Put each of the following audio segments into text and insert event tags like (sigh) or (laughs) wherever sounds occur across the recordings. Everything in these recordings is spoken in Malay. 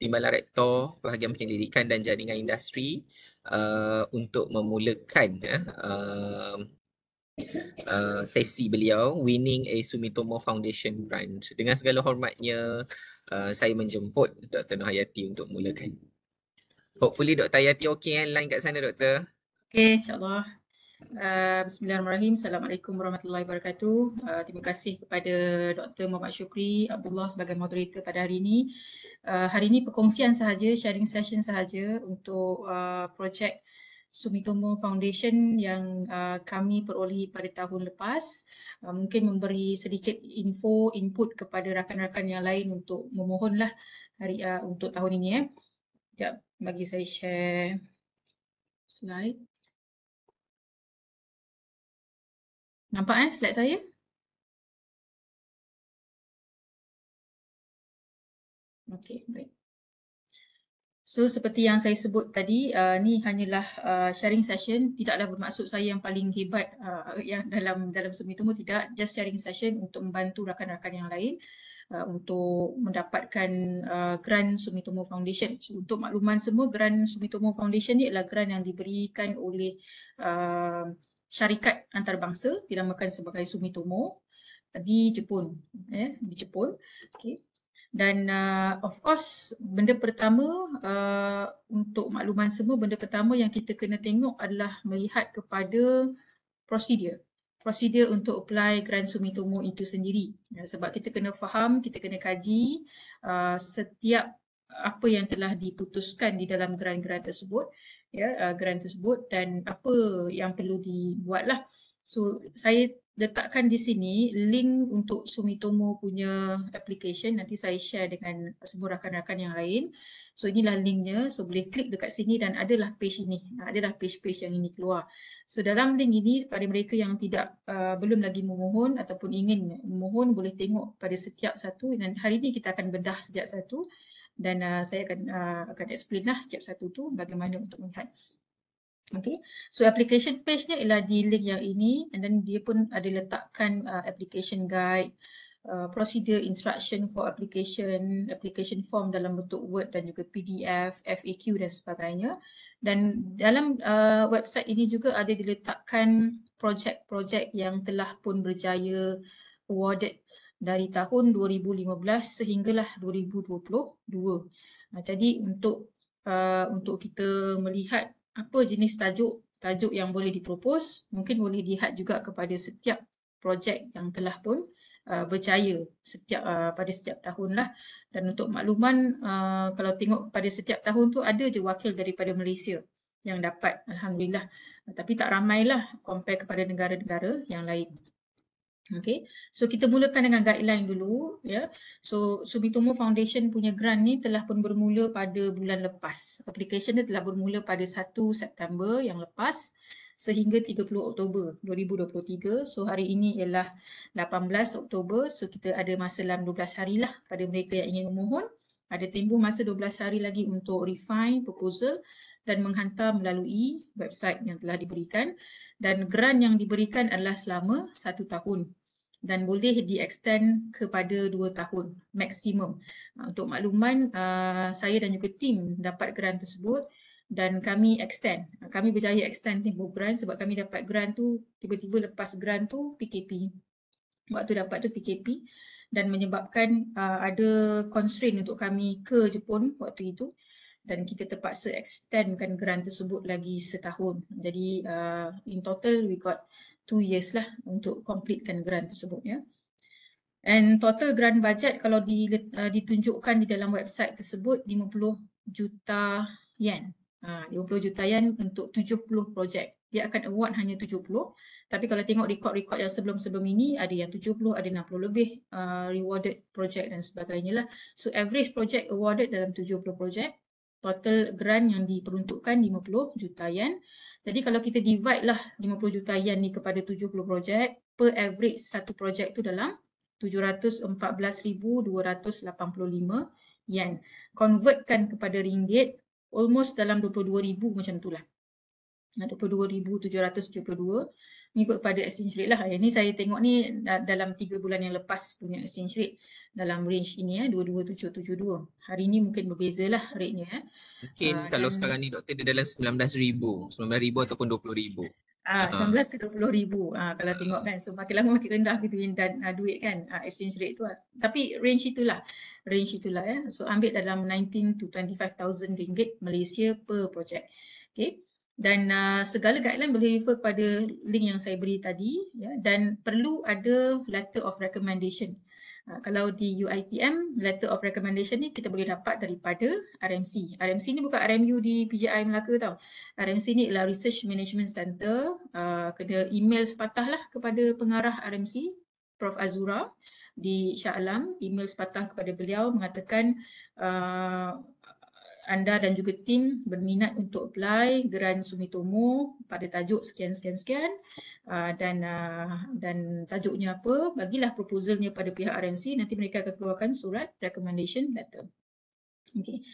Timbalan Rektor bahagian pendidikan dan jaringan industri uh, untuk memulakan uh, uh, sesi beliau Winning a Sumitomo Foundation Grant. Dengan segala hormatnya uh, saya menjemput Dr. Nur Hayati untuk mulakan. Hopefully Dr. Hayati okey kan line kat sana Dr. Okey insyaAllah. Eh, bismillahirrahmanirrahim. Assalamualaikum warahmatullahi wabarakatuh. Uh, terima kasih kepada Dr. Muhammad Syukri Abdullah sebagai moderator pada hari ini. Uh, hari ini perkongsian sahaja, sharing session sahaja untuk uh, projek Sumitomo Foundation yang uh, kami perolehi pada tahun lepas uh, mungkin memberi sedikit info input kepada rakan-rakan yang lain untuk memohonlah hari uh, untuk tahun ini eh. Sekejap, bagi saya share slide. Nampak eh slide saya? Okey, baik. So seperti yang saya sebut tadi, uh, ni hanyalah uh, sharing session, tidaklah bermaksud saya yang paling hebat uh, yang dalam dalam semua itu tidak, just sharing session untuk membantu rakan-rakan yang lain. Uh, untuk mendapatkan uh, grant Sumitomo Foundation. So, untuk makluman semua, grant Sumitomo Foundation ni adalah grant yang diberikan oleh uh, syarikat antarabangsa dinamakan sebagai Sumitomo di Jepun ya eh, di Jepun okey dan uh, of course benda pertama uh, untuk makluman semua benda pertama yang kita kena tengok adalah melihat kepada prosedur prosedur untuk apply grant Sumitomo itu sendiri ya, sebab kita kena faham kita kena kaji uh, setiap apa yang telah diputuskan di dalam grant-grant tersebut ya uh, grant tersebut dan apa yang perlu dibuatlah. So saya letakkan di sini link untuk Sumitomo punya application nanti saya share dengan semua rakan-rakan yang lain. So inilah linknya. So boleh klik dekat sini dan adalah page ini. Ha, adalah page-page yang ini keluar. So dalam link ini pada mereka yang tidak uh, belum lagi memohon ataupun ingin memohon boleh tengok pada setiap satu dan hari ini kita akan bedah setiap satu dan uh, saya akan uh, akan explain lah setiap satu tu bagaimana untuk melihat. Okay, so application page nya ialah di link yang ini and then dia pun ada letakkan uh, application guide, uh, procedure instruction for application, application form dalam bentuk Word dan juga PDF, FAQ dan sebagainya. Dan dalam uh, website ini juga ada diletakkan projek-projek yang telah pun berjaya awarded dari tahun 2015 sehinggalah 2022. jadi untuk uh, untuk kita melihat apa jenis tajuk tajuk yang boleh dipropos, mungkin boleh lihat juga kepada setiap projek yang telah pun uh, berjaya setiap uh, pada setiap tahunlah dan untuk makluman uh, kalau tengok pada setiap tahun tu ada je wakil daripada Malaysia yang dapat alhamdulillah tapi tak ramailah compare kepada negara-negara yang lain Okay, so kita mulakan dengan guideline dulu. ya. Yeah. So Sumitomo Foundation punya grant ni telah pun bermula pada bulan lepas. Application dia telah bermula pada 1 September yang lepas sehingga 30 Oktober 2023. So hari ini ialah 18 Oktober. So kita ada masa dalam 12 hari lah pada mereka yang ingin memohon. Ada tempoh masa 12 hari lagi untuk refine proposal dan menghantar melalui website yang telah diberikan. Dan grant yang diberikan adalah selama satu tahun dan boleh diextend kepada 2 tahun maksimum. Ah, untuk makluman ah, saya dan juga tim dapat grant tersebut dan kami extend. Ah, kami berjaya extend tempoh grant sebab kami dapat grant tu tiba-tiba lepas grant tu PKP. Waktu dapat tu PKP dan menyebabkan ada constraint untuk kami ke Jepun waktu itu dan kita terpaksa extendkan grant tersebut lagi setahun. Jadi in total we got 2 years lah untuk completekan grant tersebut ya. And total grant budget kalau di, uh, ditunjukkan di dalam website tersebut 50 juta yen. Ah, uh, 50 juta yen untuk 70 projek. Dia akan award hanya 70. Tapi kalau tengok rekod-rekod yang sebelum-sebelum ini ada yang 70, ada 60 lebih uh, rewarded project dan sebagainya lah. So average project awarded dalam 70 projek, Total grant yang diperuntukkan 50 juta yen. Jadi kalau kita divide lah 50 juta yen ni kepada 70 projek, per average satu projek tu dalam 714,285 yen. Convertkan kepada ringgit, almost dalam 22,000 macam tu lah. 22,772 mengikut pada exchange rate lah. Yang ni saya tengok ni dalam tiga bulan yang lepas punya exchange rate dalam range ini ya eh, 22772. Hari ni mungkin berbeza lah rate ni ya. Eh. Mungkin uh, kalau sekarang ni doktor dia dalam 19000, 19000 ataupun 20000. Ah, uh, ah. 19 ke dua puluh ribu uh, kalau tengok kan. So makin lama makin rendah gitu dan uh, duit kan uh, exchange rate tu. Uh. Tapi range itulah. Range itulah ya. Yeah. So ambil dalam nineteen to twenty five thousand ringgit Malaysia per project. Okay dan uh, segala guideline boleh refer kepada link yang saya beri tadi ya dan perlu ada letter of recommendation uh, kalau di UiTM letter of recommendation ni kita boleh dapat daripada RMC RMC ni bukan RMU di PJI Melaka tau RMC ni ialah Research Management Center uh, kena email sepatah lah kepada pengarah RMC Prof Azura di Shah Alam email sepatah kepada beliau mengatakan uh, anda dan juga tim berminat untuk apply geran Sumitomo pada tajuk sekian sekian sekian ah, dan ah, dan tajuknya apa bagilah proposalnya pada pihak RMC nanti mereka akan keluarkan surat recommendation letter. Okay.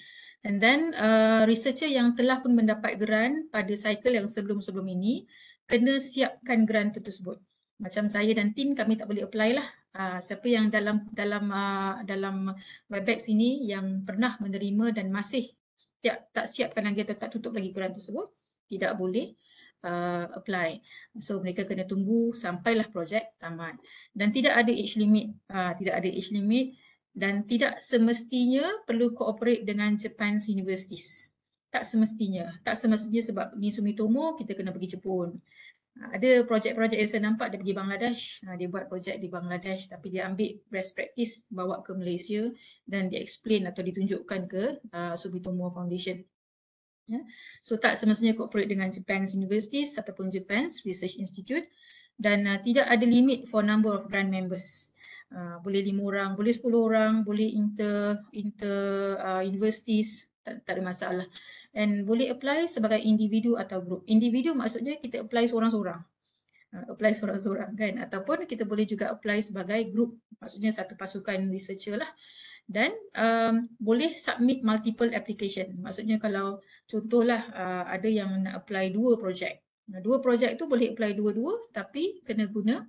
And then uh, researcher yang telah pun mendapat geran pada cycle yang sebelum-sebelum ini kena siapkan geran tersebut. Macam saya dan tim kami tak boleh apply lah. Uh, siapa yang dalam dalam uh, dalam webex ini yang pernah menerima dan masih tak tak siapkan kalau kita tak tutup lagi grant tersebut tidak boleh uh, apply so mereka kena tunggu sampailah projek tamat dan tidak ada age limit uh, tidak ada age limit dan tidak semestinya perlu cooperate dengan Japan's universities tak semestinya tak semestinya sebab ni Sumitomo kita kena pergi Jepun uh, Ha, ada projek-projek yang saya nampak dia pergi Bangladesh, ha, dia buat projek di Bangladesh tapi dia ambil best practice bawa ke Malaysia dan dia explain atau ditunjukkan ke uh, ha, Subitomo Foundation. Yeah. So tak semestinya cooperate dengan Japan's universities ataupun Japan's research institute dan uh, tidak ada limit for number of grant members. Uh, boleh lima orang, boleh sepuluh orang, boleh inter inter uh, universities, tak, tak ada masalah and boleh apply sebagai individu atau group. Individu maksudnya kita apply seorang-seorang. Uh, apply seorang-seorang kan ataupun kita boleh juga apply sebagai group maksudnya satu pasukan researcher lah dan um, boleh submit multiple application maksudnya kalau contohlah uh, ada yang nak apply dua projek dua projek tu boleh apply dua-dua tapi kena guna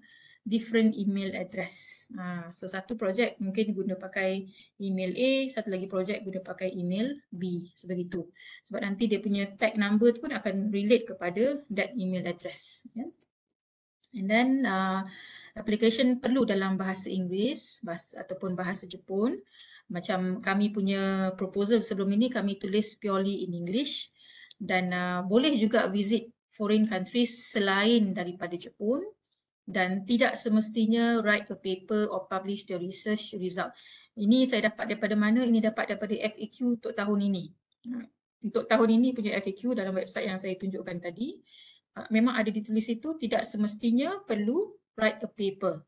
different email address. Uh, so satu projek mungkin guna pakai email A, satu lagi projek guna pakai email B sebegitu. Sebab nanti dia punya tag number tu pun akan relate kepada that email address. Yeah. And then uh, application perlu dalam bahasa Inggeris bahasa, ataupun bahasa Jepun. Macam kami punya proposal sebelum ini kami tulis purely in English dan uh, boleh juga visit foreign countries selain daripada Jepun dan tidak semestinya write a paper or publish the research result. Ini saya dapat daripada mana? Ini dapat daripada FAQ untuk tahun ini. Untuk tahun ini punya FAQ dalam website yang saya tunjukkan tadi. Ah, memang ada ditulis itu tidak semestinya perlu write a paper,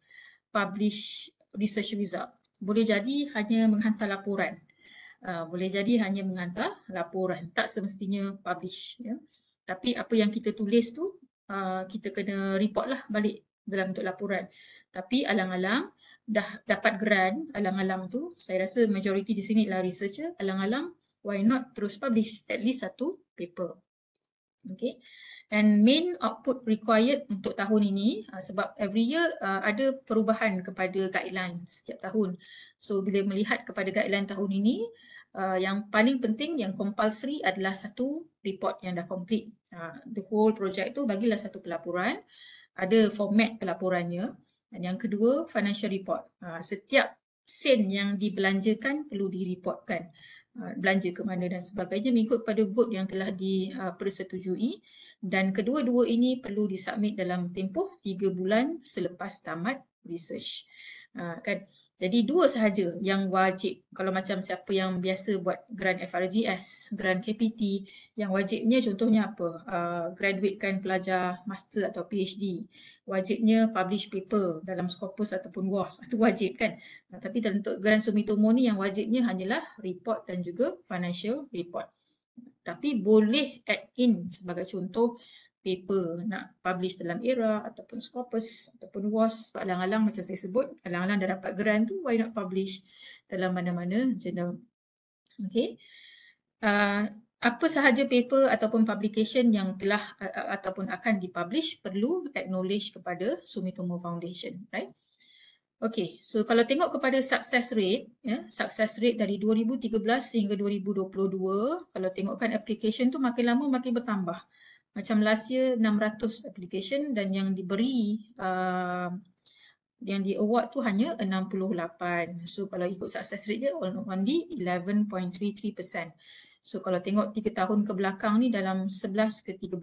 publish research result. Boleh jadi hanya menghantar laporan. Ah, boleh jadi hanya menghantar laporan. Tak semestinya publish. Ya. Tapi apa yang kita tulis tu ah, kita kena report lah balik dalam bentuk laporan. Tapi alang-alang dah dapat grant alang-alang tu, saya rasa majoriti di sini lah researcher, alang-alang why not terus publish at least satu paper. Okay. And main output required untuk tahun ini uh, sebab every year uh, ada perubahan kepada guideline setiap tahun. So bila melihat kepada guideline tahun ini, Uh, yang paling penting yang compulsory adalah satu report yang dah complete. Uh, the whole project tu bagilah satu pelaporan ada format pelaporannya dan yang kedua financial report ha, setiap sen yang dibelanjakan perlu direportkan ha, belanja ke mana dan sebagainya mengikut pada good yang telah dipersetujui ha, dan kedua-dua ini perlu disubmit dalam tempoh tiga bulan selepas tamat research uh, kan jadi dua sahaja yang wajib kalau macam siapa yang biasa buat grant FRGS, grant KPT yang wajibnya contohnya apa? Uh, graduatekan pelajar master atau PhD. Wajibnya publish paper dalam Scopus ataupun WAS. Itu wajib kan? Nah, tapi untuk grant Sumitomo ni yang wajibnya hanyalah report dan juga financial report. Tapi boleh add in sebagai contoh paper nak publish dalam era ataupun Scopus ataupun WAS sebab alang-alang macam saya sebut alang-alang dah dapat grant tu why not publish dalam mana-mana jurnal okay uh, apa sahaja paper ataupun publication yang telah uh, ataupun akan dipublish perlu acknowledge kepada Sumitomo Foundation right Okay, so kalau tengok kepada success rate, yeah, success rate dari 2013 sehingga 2022, kalau tengokkan application tu makin lama makin bertambah macam last year 600 application dan yang diberi uh, yang di award tu hanya 68. So kalau ikut success rate dia only 11.33%. So kalau tengok 3 tahun ke belakang ni dalam 11 ke 13%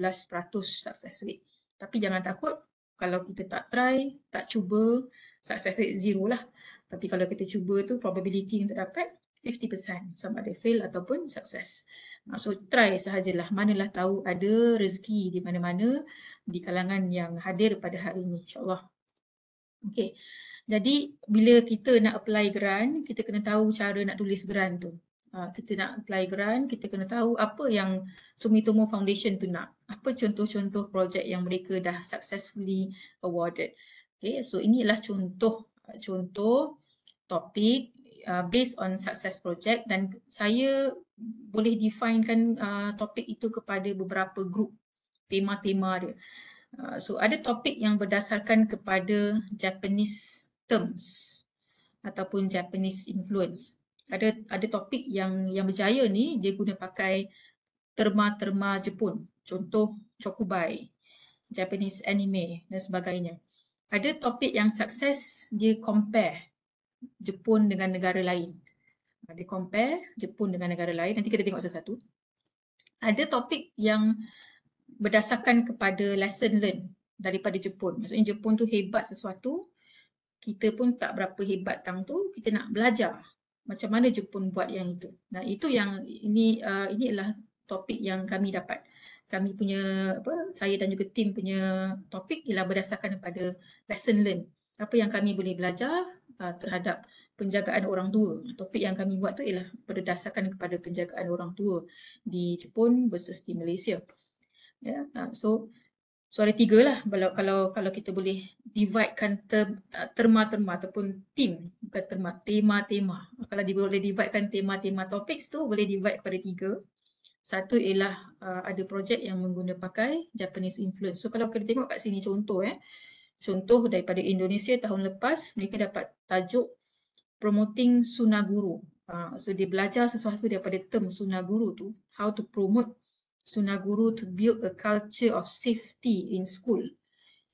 success rate. Tapi jangan takut kalau kita tak try, tak cuba, success rate zero lah. Tapi kalau kita cuba tu probability untuk dapat 50% sama ada fail ataupun success. So try sahajalah manalah tahu ada rezeki di mana-mana di kalangan yang hadir pada hari ini insyaAllah. Okay. Jadi bila kita nak apply grant, kita kena tahu cara nak tulis grant tu. Ha, kita nak apply grant, kita kena tahu apa yang Sumitomo Foundation tu nak. Apa contoh-contoh projek yang mereka dah successfully awarded. Okay, so inilah contoh contoh topik uh, based on success project dan saya boleh definekan uh, topik itu kepada beberapa grup tema-tema dia. Uh, so ada topik yang berdasarkan kepada Japanese terms ataupun Japanese influence. Ada ada topik yang yang berjaya ni dia guna pakai terma-terma Jepun. Contoh Chokubai, Japanese anime dan sebagainya. Ada topik yang sukses dia compare Jepun dengan negara lain ada compare Jepun dengan negara lain nanti kita tengok satu-satu ada topik yang berdasarkan kepada lesson learn daripada Jepun maksudnya Jepun tu hebat sesuatu kita pun tak berapa hebat tang tu kita nak belajar macam mana Jepun buat yang itu nah itu yang ini uh, ini adalah topik yang kami dapat kami punya apa saya dan juga tim punya topik ialah berdasarkan kepada lesson learn. apa yang kami boleh belajar uh, terhadap penjagaan orang tua. Topik yang kami buat tu ialah berdasarkan kepada penjagaan orang tua di Jepun versus di Malaysia. Ya, yeah. Ha, so so ada tiga lah kalau kalau kalau kita boleh dividekan terma-terma ataupun tim bukan terma tema-tema. Kalau boleh dividekan tema-tema topik tu boleh divide kepada tiga. Satu ialah uh, ada projek yang menggunakan pakai Japanese influence. So kalau kita tengok kat sini contoh eh. Contoh daripada Indonesia tahun lepas mereka dapat tajuk promoting sunnah guru. Uh, so dia belajar sesuatu daripada term sunnah guru tu, how to promote sunnah guru to build a culture of safety in school.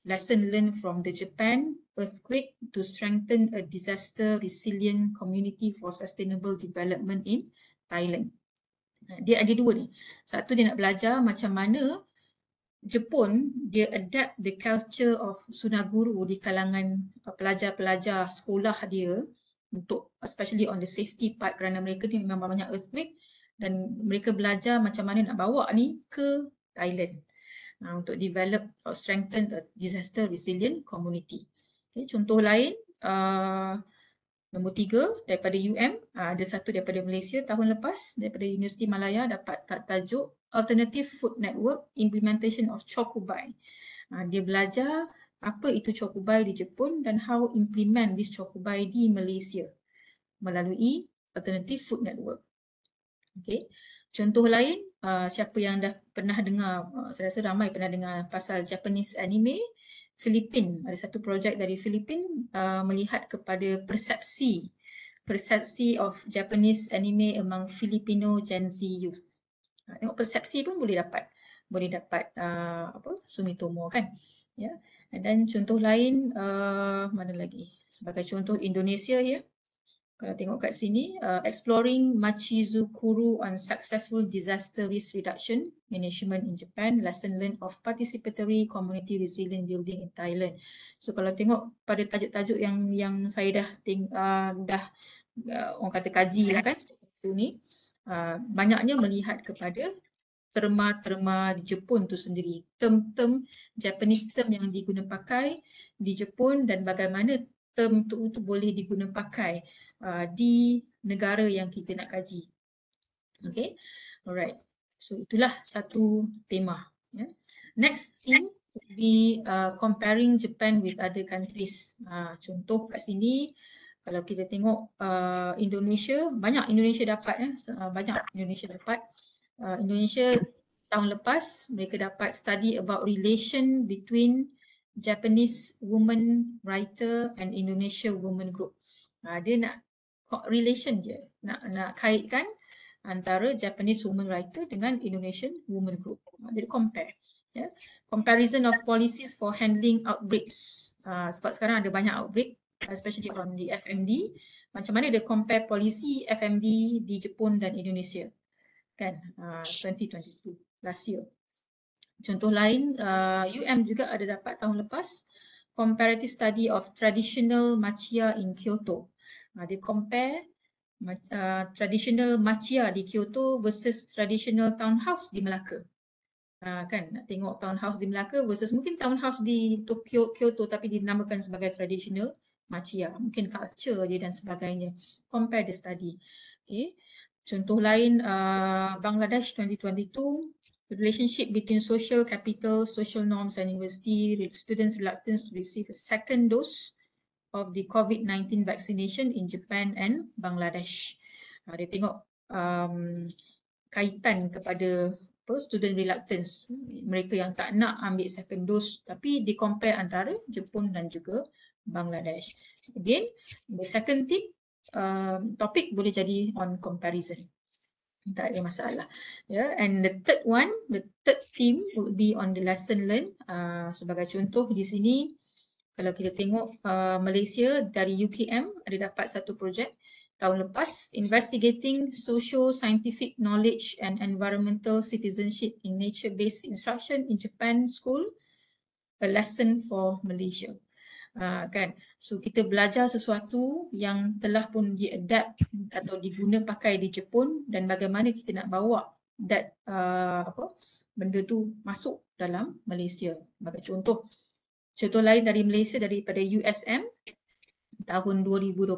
Lesson learned from the Japan earthquake to strengthen a disaster resilient community for sustainable development in Thailand. Ha, dia ada dua ni. Satu dia nak belajar macam mana Jepun dia adapt the culture of sunaguru di kalangan pelajar-pelajar sekolah dia untuk especially on the safety part kerana mereka ni memang banyak earthquake dan mereka belajar macam mana nak bawa ni ke Thailand uh, untuk develop or strengthen a disaster resilient community. Okay, contoh lain, uh, nombor tiga daripada UM, uh, ada satu daripada Malaysia tahun lepas daripada Universiti Malaya dapat tajuk Alternative Food Network Implementation of Chokubai. Uh, ha, dia belajar apa itu Chokubai di Jepun dan how implement this Chokubai di Malaysia melalui Alternative Food Network. Okay. Contoh lain, uh, siapa yang dah pernah dengar, uh, saya rasa ramai pernah dengar pasal Japanese anime, Filipin, ada satu projek dari Filipin uh, melihat kepada persepsi persepsi of Japanese anime among Filipino Gen Z youth. Tengok persepsi pun boleh dapat. Boleh dapat uh, apa? Sumitomo kan. Ya. Yeah. Dan contoh lain, uh, mana lagi? Sebagai contoh Indonesia ya. Kalau tengok kat sini, uh, Exploring Machizukuru on Successful Disaster Risk Reduction Management in Japan, Lesson Learned of Participatory Community Resilient Building in Thailand. So kalau tengok pada tajuk-tajuk yang yang saya dah ting, uh, dah uh, orang kata kaji lah kan, ini, uh, banyaknya melihat kepada terma-terma di Jepun tu sendiri. Term-term Japanese term yang digunakan pakai di Jepun dan bagaimana term tu, tu boleh digunakan pakai uh, di negara yang kita nak kaji. Okay, alright. So itulah satu tema. Yeah. Next thing will be uh, comparing Japan with other countries. Uh, contoh kat sini, kalau kita tengok uh, Indonesia, banyak Indonesia dapat. Eh, banyak Indonesia dapat uh, Indonesia tahun lepas mereka dapat study about relation between Japanese woman writer and Indonesia woman group. Uh, dia nak relation je, nak nak kaitkan antara Japanese woman writer dengan Indonesian woman group. Uh, dia compare. Yeah. Comparison of policies for handling outbreaks. Uh, sebab sekarang ada banyak outbreak especially on the FMD. Macam mana dia compare policy FMD di Jepun dan Indonesia kan uh, ah, 2022 last year. Contoh lain uh, UM juga ada dapat tahun lepas comparative study of traditional machia in Kyoto. Uh, dia compare uh, traditional machia di Kyoto versus traditional townhouse di Melaka. Uh, kan nak tengok townhouse di Melaka versus mungkin townhouse di Tokyo Kyoto tapi dinamakan sebagai traditional machia mungkin culture dia dan sebagainya compare the study okay Contoh lain uh, Bangladesh 2022, the relationship between social capital, social norms and university, students' reluctance to receive a second dose of the COVID-19 vaccination in Japan and Bangladesh. Uh, dia tengok um, kaitan kepada apa, student reluctance, mereka yang tak nak ambil second dose tapi di compare antara Jepun dan juga Bangladesh. Again, the second tip um, topik boleh jadi on comparison. Tak ada masalah. Yeah. And the third one, the third theme would be on the lesson learned. Uh, sebagai contoh di sini, kalau kita tengok uh, Malaysia dari UKM ada dapat satu projek tahun lepas investigating social scientific knowledge and environmental citizenship in nature based instruction in Japan school a lesson for Malaysia. Ha, kan so kita belajar sesuatu yang telah pun diadapt atau diguna pakai di Jepun dan bagaimana kita nak bawa that uh, apa benda tu masuk dalam Malaysia sebagai contoh contoh lain dari Malaysia daripada USM tahun 2021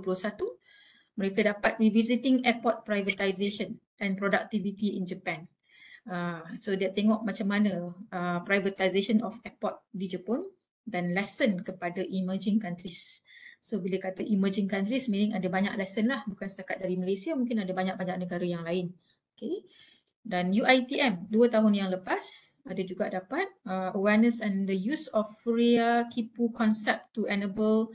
mereka dapat revisiting airport privatization and productivity in Japan uh, so dia tengok macam mana uh, privatization of airport di Jepun dan lesson kepada emerging countries. So bila kata emerging countries meaning ada banyak lesson lah bukan setakat dari Malaysia mungkin ada banyak-banyak negara yang lain. Okay. Dan UITM dua tahun yang lepas ada juga dapat uh, awareness and the use of Furia Kipu concept to enable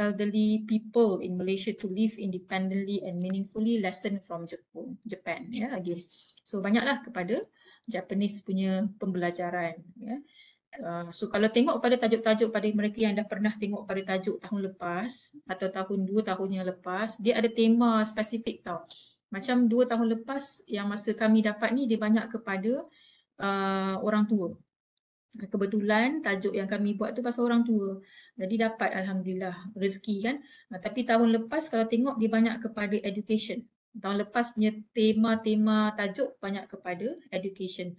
elderly people in Malaysia to live independently and meaningfully lesson from Japan. Japan ya, yeah, again. So banyaklah kepada Japanese punya pembelajaran. Yeah. Uh, so kalau tengok pada tajuk-tajuk pada mereka yang dah pernah tengok pada tajuk tahun lepas atau tahun dua tahun yang lepas, dia ada tema spesifik tau. Macam dua tahun lepas yang masa kami dapat ni dia banyak kepada uh, orang tua. Kebetulan tajuk yang kami buat tu pasal orang tua. Jadi dapat Alhamdulillah rezeki kan. Uh, tapi tahun lepas kalau tengok dia banyak kepada education. Tahun lepas punya tema-tema tajuk banyak kepada education.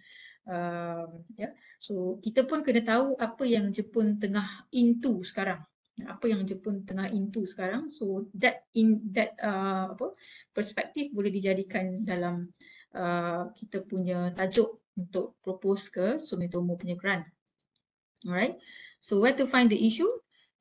Ehm, yeah. So kita pun kena tahu apa yang Jepun tengah into sekarang. Apa yang Jepun tengah into sekarang. So that in that uh, apa perspektif boleh dijadikan dalam uh, kita punya tajuk untuk propose ke Sumitomo punya grant. Alright. So where to find the issue?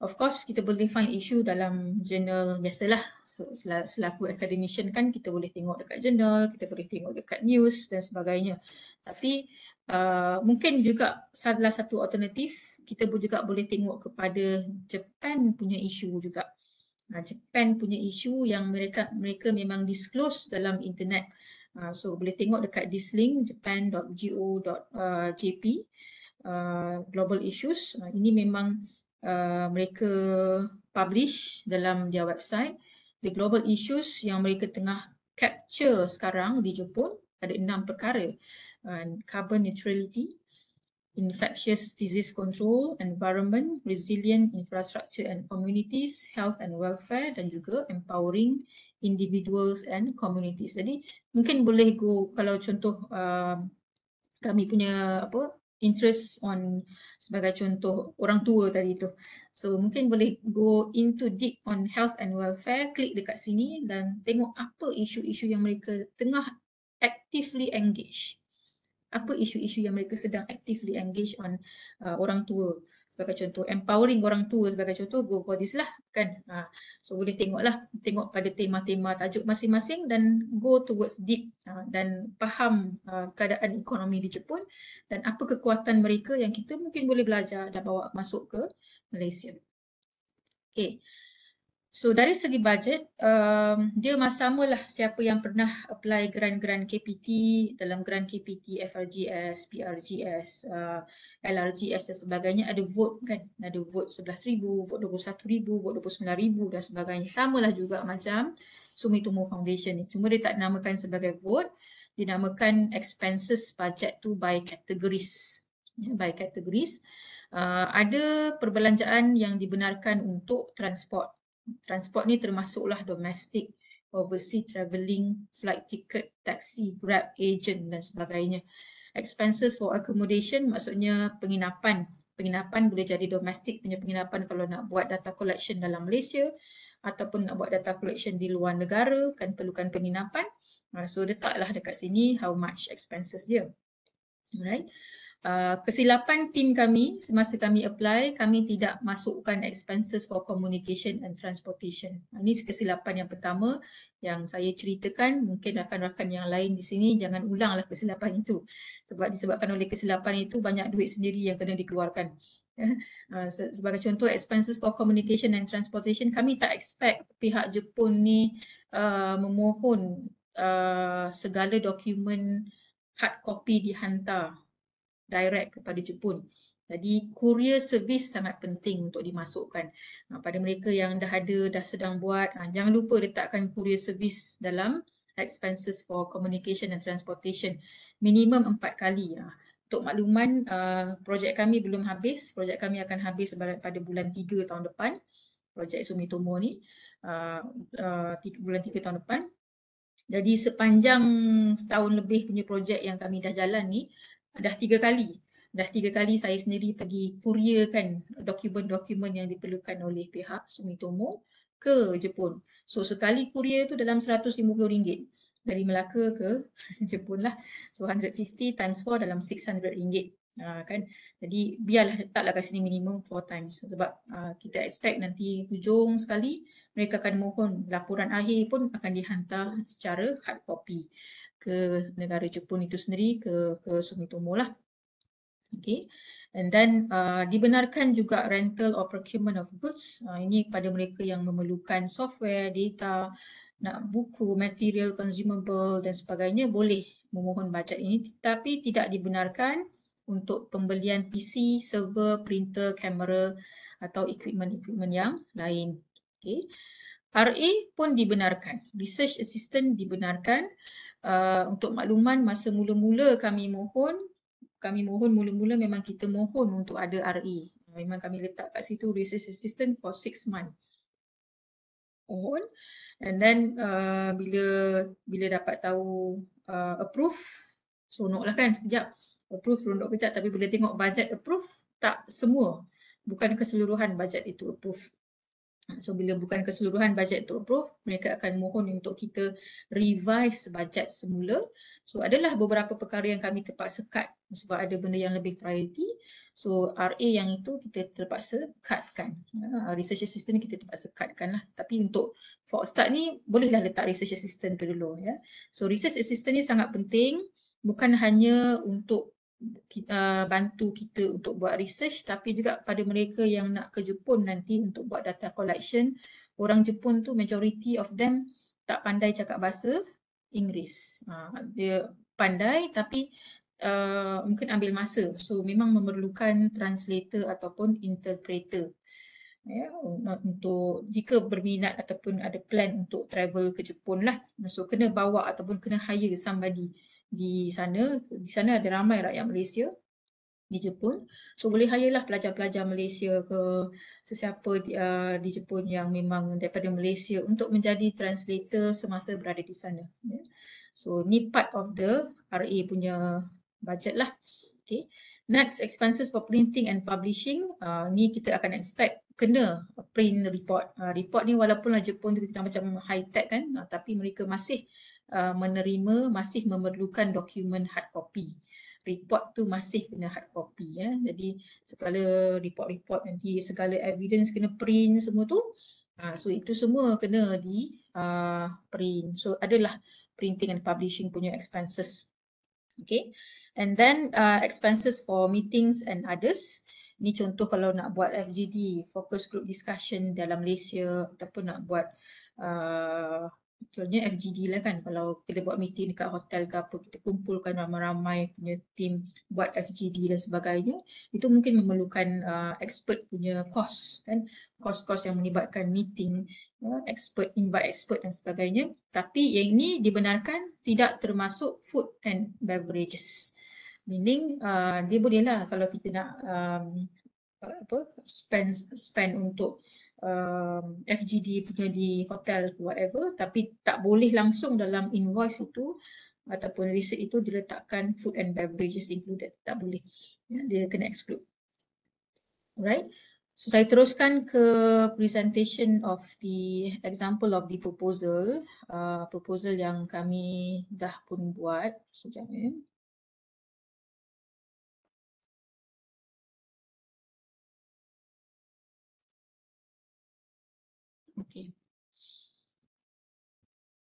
Of course kita boleh find issue dalam journal biasalah. So selaku academician kan kita boleh tengok dekat journal, kita boleh tengok dekat news dan sebagainya. Tapi Uh, mungkin juga salah satu alternatif kita pun juga boleh tengok kepada Jepun punya isu juga. Uh, Japan punya isu yang mereka mereka memang disclose dalam internet. Uh, so boleh tengok dekat this link japan.go.jp uh, uh, global issues. Uh, ini memang uh, mereka publish dalam dia website the global issues yang mereka tengah capture sekarang di Jepun ada enam perkara and carbon neutrality, infectious disease control, environment, resilient infrastructure and communities, health and welfare dan juga empowering individuals and communities. Jadi mungkin boleh go kalau contoh uh, kami punya apa interest on sebagai contoh orang tua tadi tu. So mungkin boleh go into deep on health and welfare, klik dekat sini dan tengok apa isu-isu yang mereka tengah actively engage apa isu-isu yang mereka sedang actively engage on uh, orang tua sebagai contoh empowering orang tua sebagai contoh go for this lah kan ha. so boleh tengoklah tengok pada tema-tema tajuk masing-masing dan go towards deep ha. dan faham uh, keadaan ekonomi di Jepun dan apa kekuatan mereka yang kita mungkin boleh belajar dan bawa masuk ke Malaysia Okay. So dari segi budget, um, dia masih sama lah siapa yang pernah apply grant-grant KPT dalam grant KPT, FRGS, PRGS, uh, LRGS dan sebagainya ada vote kan. Ada vote RM11,000, vote RM21,000, vote RM29,000 dan sebagainya. Sama lah juga macam Sumitomo Foundation ni. Cuma dia tak namakan sebagai vote, dinamakan expenses budget tu by categories. Yeah, by categories. Uh, ada perbelanjaan yang dibenarkan untuk transport transport ni termasuklah domestic, overseas travelling, flight ticket, taxi, grab, agent dan sebagainya. Expenses for accommodation maksudnya penginapan. Penginapan boleh jadi domestic punya penginapan kalau nak buat data collection dalam Malaysia ataupun nak buat data collection di luar negara kan perlukan penginapan. Ah, so letaklah dekat sini how much expenses dia. Alright uh, kesilapan tim kami semasa kami apply kami tidak masukkan expenses for communication and transportation. Ah, ini kesilapan yang pertama yang saya ceritakan mungkin rakan-rakan yang lain di sini jangan ulanglah kesilapan itu sebab disebabkan oleh kesilapan itu banyak duit sendiri yang kena dikeluarkan. Uh, (laughs) sebagai contoh expenses for communication and transportation kami tak expect pihak Jepun ni uh, memohon uh, segala dokumen hard copy dihantar direct kepada Jepun. Jadi courier service sangat penting untuk dimasukkan. Ha, pada mereka yang dah ada, dah sedang buat, ha, jangan lupa letakkan courier service dalam expenses for communication and transportation. Minimum empat kali. Ha. Untuk makluman, uh, projek kami belum habis. Projek kami akan habis pada bulan tiga tahun depan. Projek Sumitomo ni. Uh, uh, bulan tiga tahun depan. Jadi sepanjang setahun lebih punya projek yang kami dah jalan ni, dah tiga kali dah tiga kali saya sendiri pergi kuriakan dokumen-dokumen yang diperlukan oleh pihak Sumitomo ke Jepun. So sekali kuria tu dalam RM150 dari Melaka ke (laughs) Jepun lah. So 150 times 4 dalam RM600. Uh, ha, kan. Jadi biarlah letaklah kat sini minimum 4 times sebab uh, kita expect nanti hujung sekali mereka akan mohon laporan akhir pun akan dihantar secara hard copy ke negara Jepun itu sendiri ke ke Sumitomo lah. Okay. And then uh, dibenarkan juga rental or procurement of goods. Uh, ini pada mereka yang memerlukan software, data, nak buku, material, consumable dan sebagainya boleh memohon bajet ini tetapi tidak dibenarkan untuk pembelian PC, server, printer, kamera atau equipment-equipment yang lain. Okay. RA pun dibenarkan. Research assistant dibenarkan uh, untuk makluman masa mula-mula kami mohon kami mohon mula-mula memang kita mohon untuk ada RE memang kami letak kat situ research assistant for 6 months mohon and then uh, bila bila dapat tahu uh, approve seronok kan sekejap approve seronok kejap tapi bila tengok budget approve tak semua bukan keseluruhan budget itu approve So bila bukan keseluruhan bajet tu approve, mereka akan mohon untuk kita revise bajet semula. So adalah beberapa perkara yang kami terpaksa cut sebab ada benda yang lebih priority. So RA yang itu kita terpaksa cutkan. Uh, research assistant ni kita terpaksa cutkan lah. Tapi untuk for start ni bolehlah letak research assistant tu dulu. Ya. So research assistant ni sangat penting bukan hanya untuk kita, uh, bantu kita untuk buat research tapi juga pada mereka yang nak ke Jepun nanti untuk buat data collection orang Jepun tu majority of them tak pandai cakap bahasa Inggeris. Uh, dia pandai tapi uh, mungkin ambil masa. So memang memerlukan translator ataupun interpreter. Ya, yeah, untuk jika berminat ataupun ada plan untuk travel ke Jepun lah. So kena bawa ataupun kena hire somebody di sana, di sana ada ramai rakyat Malaysia di Jepun. So boleh hayalah pelajar-pelajar Malaysia ke sesiapa di, uh, di Jepun yang memang daripada Malaysia untuk menjadi translator semasa berada di sana. Ya. So ni part of the RA punya budget lah. Okay. Next, expenses for printing and publishing. Uh, ni kita akan expect kena print report. Uh, report ni walaupun lah Jepun tu kita macam high tech kan uh, tapi mereka masih Uh, menerima masih memerlukan dokumen hard copy. Report tu masih kena hard copy ya. Jadi segala report-report nanti segala evidence kena print semua tu. Uh, so itu semua kena di uh, print. So adalah printing and publishing punya expenses. Okay. And then uh, expenses for meetings and others. Ni contoh kalau nak buat FGD, focus group discussion dalam Malaysia ataupun nak buat uh, contohnya FGD lah kan kalau kita buat meeting dekat hotel ke apa kita kumpulkan ramai-ramai punya team buat FGD dan sebagainya itu mungkin memerlukan uh, expert punya kos kan kos-kos yang melibatkan meeting ya, expert invite expert dan sebagainya tapi yang ini dibenarkan tidak termasuk food and beverages meaning uh, dia bolehlah kalau kita nak um, apa spend spend untuk Um, FGD punya di hotel whatever tapi tak boleh langsung dalam invoice itu ataupun receipt itu diletakkan food and beverages included tak boleh ya, dia kena exclude right so saya teruskan ke presentation of the example of the proposal uh, proposal yang kami dah pun buat sejak so, ini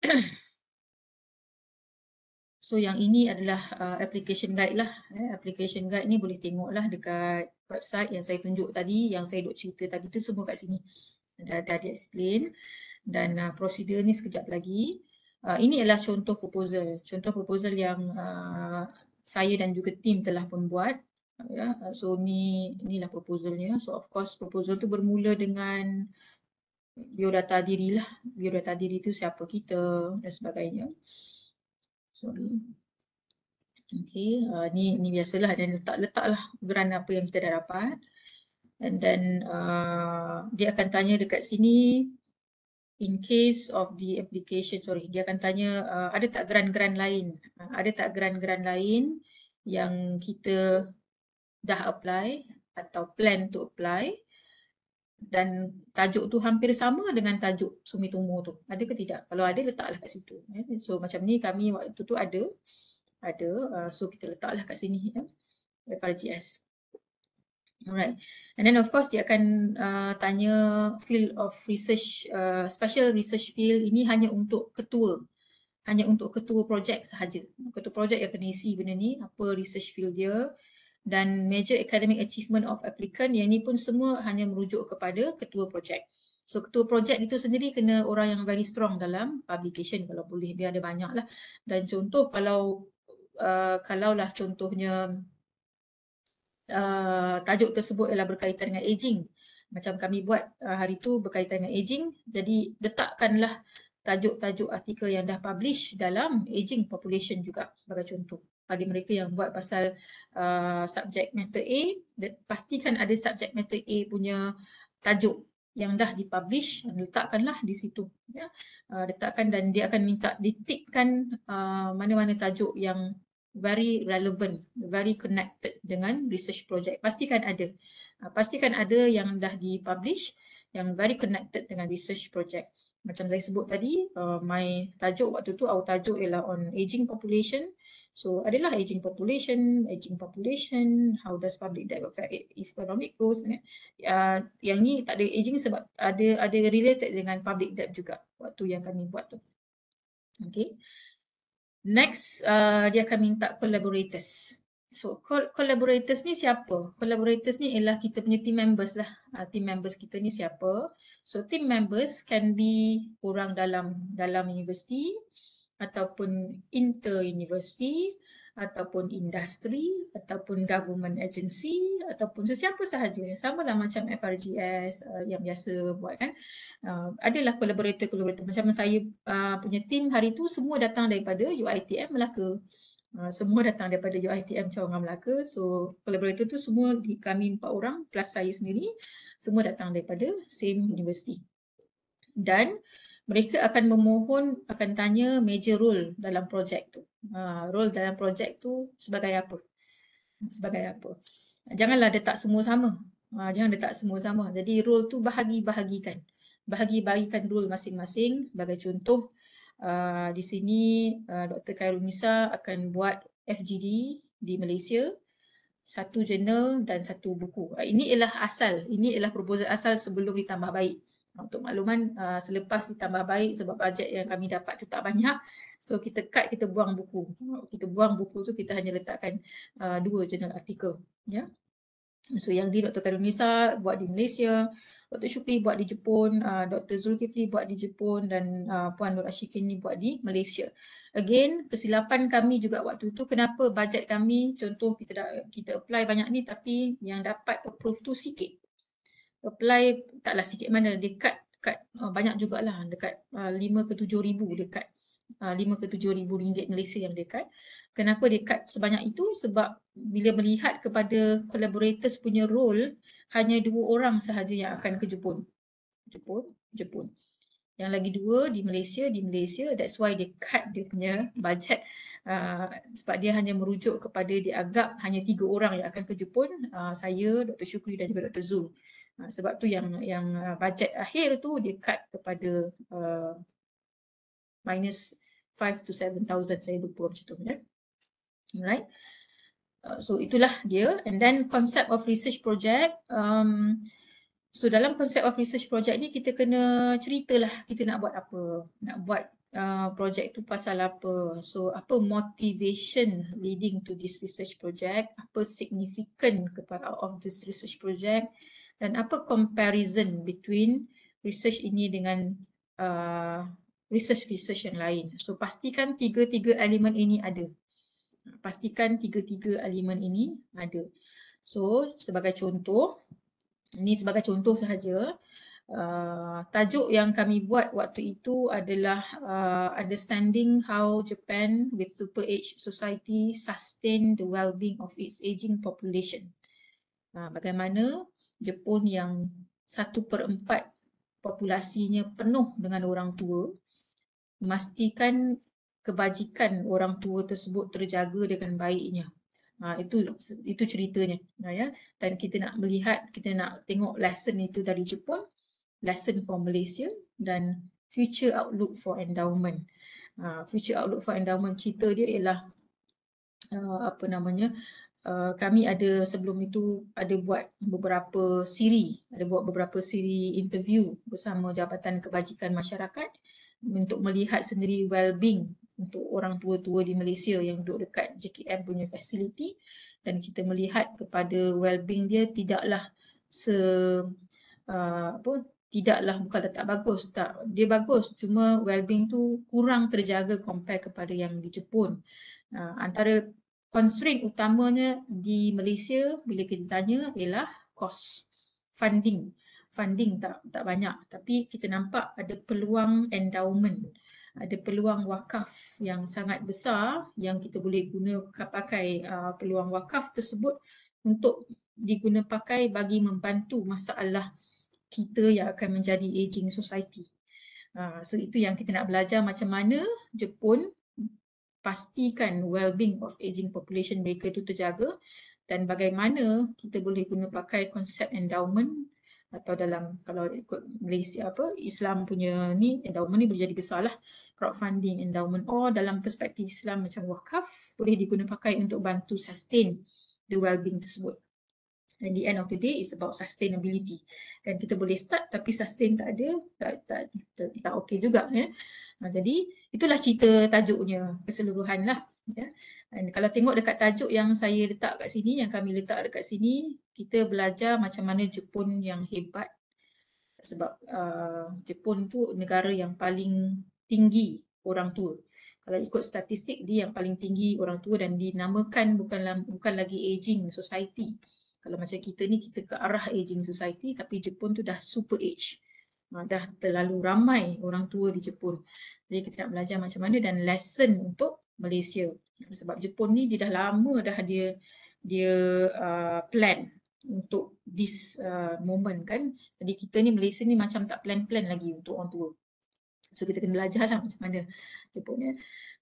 (coughs) So yang ini adalah uh, application guide lah. Eh, application guide ni boleh tengoklah dekat website yang saya tunjuk tadi, yang saya dok cerita tadi tu semua kat sini. Dah dah di explain dan uh, prosedur ni sekejap lagi. Uh, ini adalah contoh proposal. Contoh proposal yang uh, saya dan juga tim telah pun buat. Uh, ya. yeah. So ni inilah proposalnya. So of course proposal tu bermula dengan biodata diri lah. Biodata diri tu siapa kita dan sebagainya. Sorry. Okay, uh, ni ni biasalah dan letak letaklah geran apa yang kita dah dapat. And then uh, dia akan tanya dekat sini in case of the application sorry dia akan tanya uh, ada tak geran-geran lain uh, ada tak geran-geran lain yang kita dah apply atau plan to apply dan tajuk tu hampir sama dengan tajuk sumi tu. Ada ke tidak? Kalau ada letaklah kat situ. Ya. So macam ni kami waktu tu ada ada uh, so kita letaklah kat sini ya. Daripada GS. Alright. And then of course dia akan uh, tanya field of research uh, special research field ini hanya untuk ketua hanya untuk ketua projek sahaja. Ketua projek yang kena isi benda ni, apa research field dia, dan major academic achievement of applicant yang ini pun semua hanya merujuk kepada ketua projek. So ketua projek itu sendiri kena orang yang very strong dalam publication kalau boleh biar ada banyak lah. Dan contoh kalau uh, kalaulah contohnya uh, tajuk tersebut ialah berkaitan dengan aging. Macam kami buat uh, hari tu berkaitan dengan aging. Jadi letakkanlah tajuk-tajuk artikel yang dah publish dalam aging population juga sebagai contoh pada mereka yang buat pasal uh, subjek matter A pastikan ada subjek matter A punya tajuk yang dah dipublish letakkanlah di situ ya uh, letakkan dan dia akan minta ditikkan uh, mana-mana uh, tajuk yang very relevant very connected dengan research project pastikan ada uh, pastikan ada yang dah dipublish yang very connected dengan research project macam saya sebut tadi uh, my tajuk waktu tu our tajuk ialah on aging population So adalah aging population, aging population, how does public debt affect e- economic growth? Ya, uh, yang ni tak ada aging sebab ada ada related dengan public debt juga waktu yang kami buat tu. Okay. Next, uh, dia akan minta collaborators. So collaborators ni siapa? Collaborators ni ialah kita punya team members lah. Uh, team members kita ni siapa? So team members can be orang dalam dalam universiti, ataupun inter-university ataupun industri ataupun government agency ataupun sesiapa sahaja sama lah macam FRGS uh, yang biasa buat kan uh, adalah collaborator-collaborator macam saya uh, punya team hari tu semua datang daripada UITM Melaka uh, semua datang daripada UITM Cawangan Melaka so collaborator tu semua di kami empat orang plus saya sendiri semua datang daripada same university dan uh, mereka akan memohon akan tanya major role dalam projek tu. Ha, role dalam projek tu sebagai apa? Sebagai apa? Janganlah tak semua sama. Ha, jangan tak semua sama. Jadi role tu bahagi-bahagikan. Bahagi-bahagikan role masing-masing sebagai contoh uh, di sini uh, ha, Dr. Khairul Nisa akan buat FGD di Malaysia satu jurnal dan satu buku. Ha, ini ialah asal, ini ialah proposal asal sebelum ditambah baik untuk makluman uh, selepas ditambah baik sebab bajet yang kami dapat tu tak banyak so kita cut kita buang buku kita buang buku tu kita hanya letakkan uh, dua jurnal artikel ya yeah. so yang di Dr. Karunisa buat di Malaysia Dr. Shukri buat di Jepun, uh, Dr. Zulkifli buat di Jepun dan uh, Puan Nur Ashikin ni buat di Malaysia. Again, kesilapan kami juga waktu tu kenapa bajet kami contoh kita dah, kita apply banyak ni tapi yang dapat approve tu sikit apply taklah sikit mana dekat, dekat cut uh, ah, banyak jugalah dekat ah, lima uh, ke tujuh ribu dekat ah, lima uh, ke tujuh ribu ringgit Malaysia yang dekat. Kenapa dekat sebanyak itu? Sebab bila melihat kepada collaborators punya role hanya dua orang sahaja yang akan ke Jepun. Jepun, Jepun. Yang lagi dua di Malaysia, di Malaysia that's why dia cut dia punya budget uh, sebab dia hanya merujuk kepada dia agak hanya tiga orang yang akan ke Jepun, uh, saya, Dr. Syukri dan juga Dr. Zul. Uh, sebab tu yang yang budget akhir tu dia cut kepada uh, minus 5 to thousand saya lupa macam tu. Ya? Alright. Uh, so itulah dia. And then concept of research project. Um, So dalam konsep of research project ni kita kena ceritalah kita nak buat apa. Nak buat uh, project tu pasal apa. So apa motivation leading to this research project. Apa significant kepada of this research project. Dan apa comparison between research ini dengan research-research uh, yang lain. So pastikan tiga-tiga elemen ini ada. Pastikan tiga-tiga elemen ini ada. So sebagai contoh ini sebagai contoh sahaja. Uh, tajuk yang kami buat waktu itu adalah uh, understanding how Japan with super age society sustain the well-being of its aging population. Uh, bagaimana Jepun yang satu per empat populasinya penuh dengan orang tua, memastikan kebajikan orang tua tersebut terjaga dengan baiknya Ha, itu itu ceritanya. Ha, ya. Dan kita nak melihat, kita nak tengok lesson itu dari Jepun, lesson for Malaysia dan future outlook for endowment. Ha, future outlook for endowment cerita dia ialah uh, apa namanya, Uh, kami ada sebelum itu ada buat beberapa siri, ada buat beberapa siri interview bersama Jabatan Kebajikan Masyarakat untuk melihat sendiri well-being untuk orang tua-tua di Malaysia yang duduk dekat JKM punya facility dan kita melihat kepada well-being dia tidaklah se uh, apa tidaklah bukan tak bagus tak dia bagus cuma well-being tu kurang terjaga compare kepada yang di Jepun uh, antara constraint utamanya di Malaysia bila kita tanya ialah cost funding funding tak tak banyak tapi kita nampak ada peluang endowment uh, ada peluang wakaf yang sangat besar yang kita boleh guna pakai uh, peluang wakaf tersebut untuk diguna pakai bagi membantu masalah kita yang akan menjadi aging society. Uh, so itu yang kita nak belajar macam mana Jepun pastikan well-being of aging population mereka itu terjaga dan bagaimana kita boleh guna pakai konsep endowment atau dalam kalau ikut Malaysia apa Islam punya ni endowment ni boleh jadi besarlah crowdfunding endowment or dalam perspektif Islam macam wakaf boleh digunakan untuk bantu sustain the well-being tersebut. And the end of the day is about sustainability. dan kita boleh start tapi sustain tak ada tak tak tak, tak okey juga ya. Eh? Ha, nah, jadi itulah cerita tajuknya keseluruhan lah ya. And kalau tengok dekat tajuk yang saya letak kat sini, yang kami letak dekat sini, kita belajar macam mana Jepun yang hebat sebab uh, Jepun tu negara yang paling tinggi orang tua. Kalau ikut statistik dia yang paling tinggi orang tua dan dinamakan bukan bukan lagi aging society. Kalau macam kita ni kita ke arah aging society tapi Jepun tu dah super age. Uh, dah terlalu ramai orang tua di Jepun. Jadi kita nak belajar macam mana dan lesson untuk Malaysia. Sebab Jepun ni dia dah lama dah dia dia uh, plan untuk this uh, moment kan. Jadi kita ni Malaysia ni macam tak plan-plan lagi untuk orang tua. So kita kena belajar lah (laughs) macam mana Jepun ya.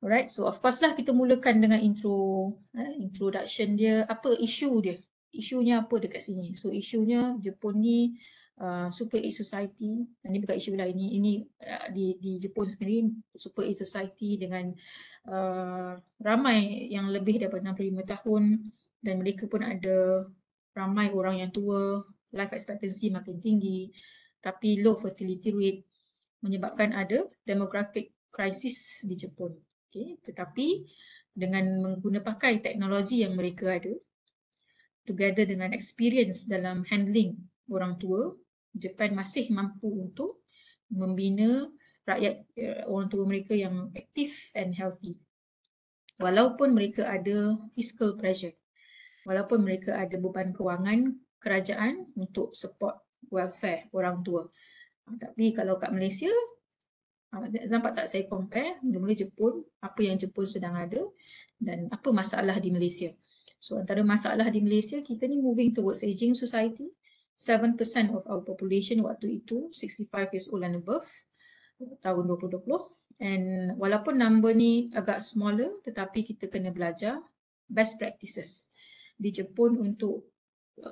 Alright, so of course lah kita mulakan dengan intro, eh, introduction dia, apa isu dia, isunya apa dekat sini. So isunya Jepun ni Uh, super age Society, ini bukan isu lah ini, ini uh, di, di Jepun sendiri Super age Society dengan uh, Eh, ramai yang lebih daripada 65 tahun dan mereka pun ada ramai orang yang tua, life expectancy makin tinggi tapi low fertility rate menyebabkan ada demographic crisis di Jepun. Okay. Tetapi dengan menggunakan teknologi yang mereka ada together dengan experience dalam handling orang tua, Jepun masih mampu untuk membina rakyat ya, orang tua mereka yang aktif and healthy. Walaupun mereka ada fiscal pressure. Walaupun mereka ada beban kewangan kerajaan untuk support welfare orang tua. Ah, tapi kalau kat Malaysia, ah, nampak tak saya compare mula-mula Jepun, apa yang Jepun sedang ada dan apa masalah di Malaysia. So antara masalah di Malaysia, kita ni moving towards aging society. 7% of our population waktu itu, 65 years old and above tahun 2020 and walaupun number ni agak smaller tetapi kita kena belajar best practices di Jepun untuk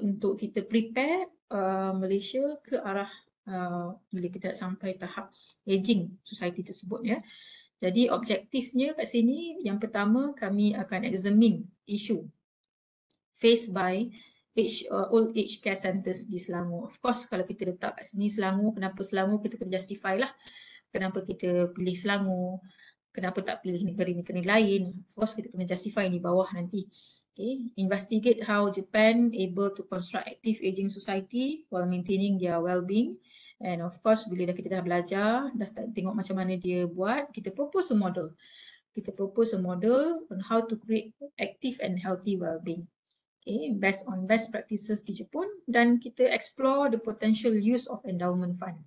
untuk kita prepare uh, Malaysia ke arah uh, bila kita sampai tahap aging society tersebut ya. Jadi objektifnya kat sini yang pertama kami akan examine isu faced by age, uh, old age care centres di Selangor. Of course kalau kita letak kat sini Selangor kenapa Selangor kita kena justify lah kenapa kita pilih Selangor, kenapa tak pilih negeri-negeri lain. Of course, kita kena justify di bawah nanti. Okay. Investigate how Japan able to construct active aging society while maintaining their well-being. And of course, bila dah kita dah belajar, dah tengok macam mana dia buat, kita propose a model. Kita propose a model on how to create active and healthy well-being. Okay. Based on best practices di Jepun dan kita explore the potential use of endowment fund.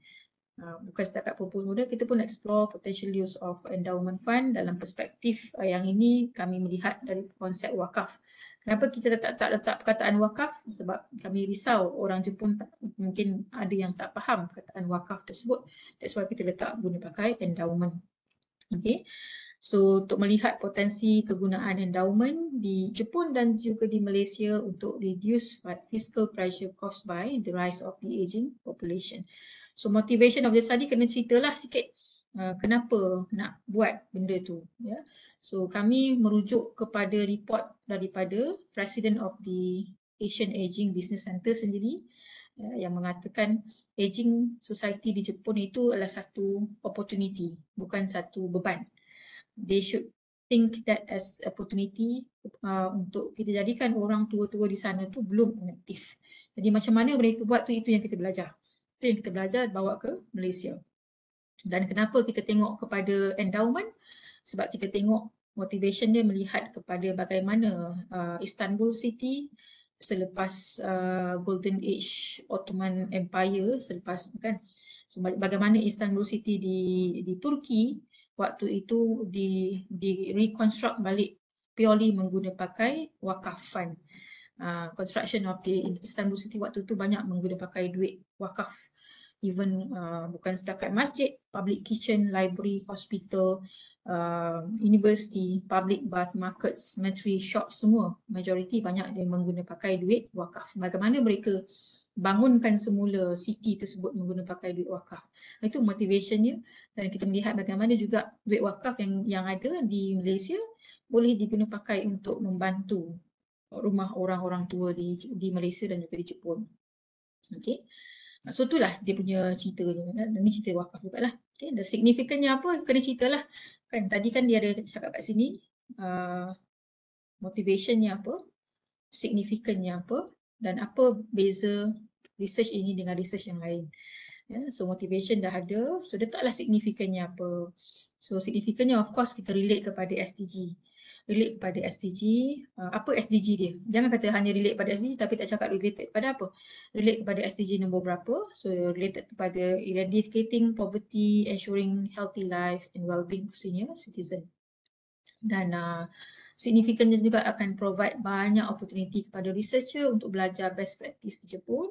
Ah, bukan setakat propose muda kita pun explore potential use of endowment fund dalam perspektif uh, yang ini kami melihat dari konsep wakaf. Kenapa kita tak, tak letak perkataan wakaf? Sebab kami risau orang Jepun tak, mungkin ada yang tak faham perkataan wakaf tersebut. That's why kita letak guna pakai endowment. Okay. So untuk melihat potensi kegunaan endowment di Jepun dan juga di Malaysia untuk reduce fiscal pressure caused by the rise of the aging population. So motivation of the study kena ceritalah sikit uh, kenapa nak buat benda tu. Yeah. So kami merujuk kepada report daripada President of the Asian Aging Business Center sendiri yeah, yang mengatakan aging society di Jepun itu adalah satu opportunity bukan satu beban. They should think that as opportunity uh, untuk kita jadikan orang tua-tua di sana tu belum aktif. Jadi macam mana mereka buat tu itu yang kita belajar. Itu yang kita belajar bawa ke Malaysia. Dan kenapa kita tengok kepada endowment? Sebab kita tengok motivation dia melihat kepada bagaimana uh, Istanbul City selepas uh, Golden Age Ottoman Empire selepas kan so, bagaimana Istanbul City di di Turki waktu itu di di reconstruct balik purely menggunakan wakaf fund. Ah, construction of the Istanbul City waktu tu banyak menggunakan pakai duit wakaf even uh, bukan setakat masjid, public kitchen, library, hospital, uh, university, public bath markets, metri, shop semua majority banyak yang menggunakan pakai duit wakaf. Bagaimana mereka bangunkan semula city tersebut menggunakan pakai duit wakaf. Itu motivationnya dan kita melihat bagaimana juga duit wakaf yang yang ada di Malaysia boleh digunakan pakai untuk membantu rumah orang-orang tua di di Malaysia dan juga di Jepun. Okey. So itulah dia punya cerita kan? Ini cerita wakaf juga lah. Okay. Dan signifikannya apa kena ceritalah. Kan tadi kan dia ada cakap kat sini uh, motivationnya apa, signifikannya apa dan apa beza research ini dengan research yang lain. Ya, yeah. so motivation dah ada, so taklah signifikannya apa. So signifikannya of course kita relate kepada SDG relate kepada SDG. Uh, apa SDG dia? Jangan kata hanya relate kepada SDG tapi tak cakap relate kepada apa. Relate kepada SDG nombor berapa. So related kepada eradicating poverty, ensuring healthy life and well-being of senior citizen. Dan uh, significantnya juga akan provide banyak opportunity kepada researcher untuk belajar best practice di Jepun.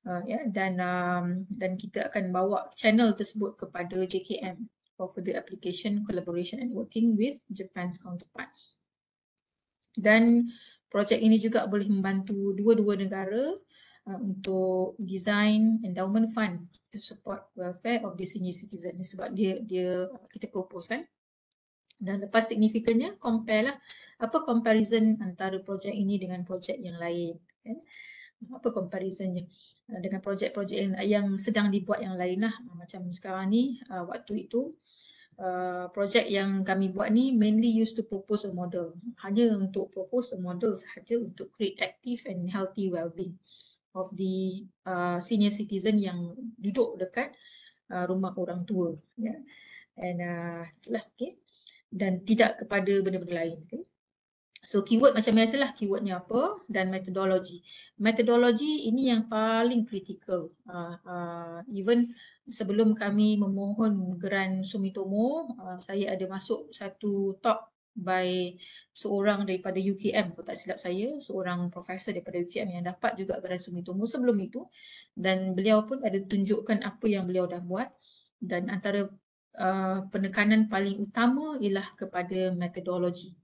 Uh, ya yeah, dan um, dan kita akan bawa channel tersebut kepada JKM for further application, collaboration and working with Japan's counterpart. Dan projek ini juga boleh membantu dua-dua negara uh, untuk design endowment fund to support welfare of the senior citizen sebab dia dia uh, kita propose kan dan lepas signifikannya compare lah apa comparison antara projek ini dengan projek yang lain okay apa comparisonnya eh, dengan projek-projek yang, yang sedang dibuat yang lain lah eh, macam sekarang ni eh, waktu itu projek yang kami buat ni mainly used to propose a model hanya untuk propose a model sahaja untuk create active and healthy well-being of the senior citizen yang duduk dekat rumah orang tua ya yeah. and uh, itulah okay dan tidak kepada benda-benda lain okay. So keyword macam biasalah keywordnya apa dan metodologi. Metodologi ini yang paling critical. Uh, uh, even sebelum kami memohon grant Sumitomo, uh, saya ada masuk satu talk by seorang daripada UKM, kalau tak silap saya, seorang profesor daripada UKM yang dapat juga grant Sumitomo sebelum itu dan beliau pun ada tunjukkan apa yang beliau dah buat dan antara uh, penekanan paling utama ialah kepada metodologi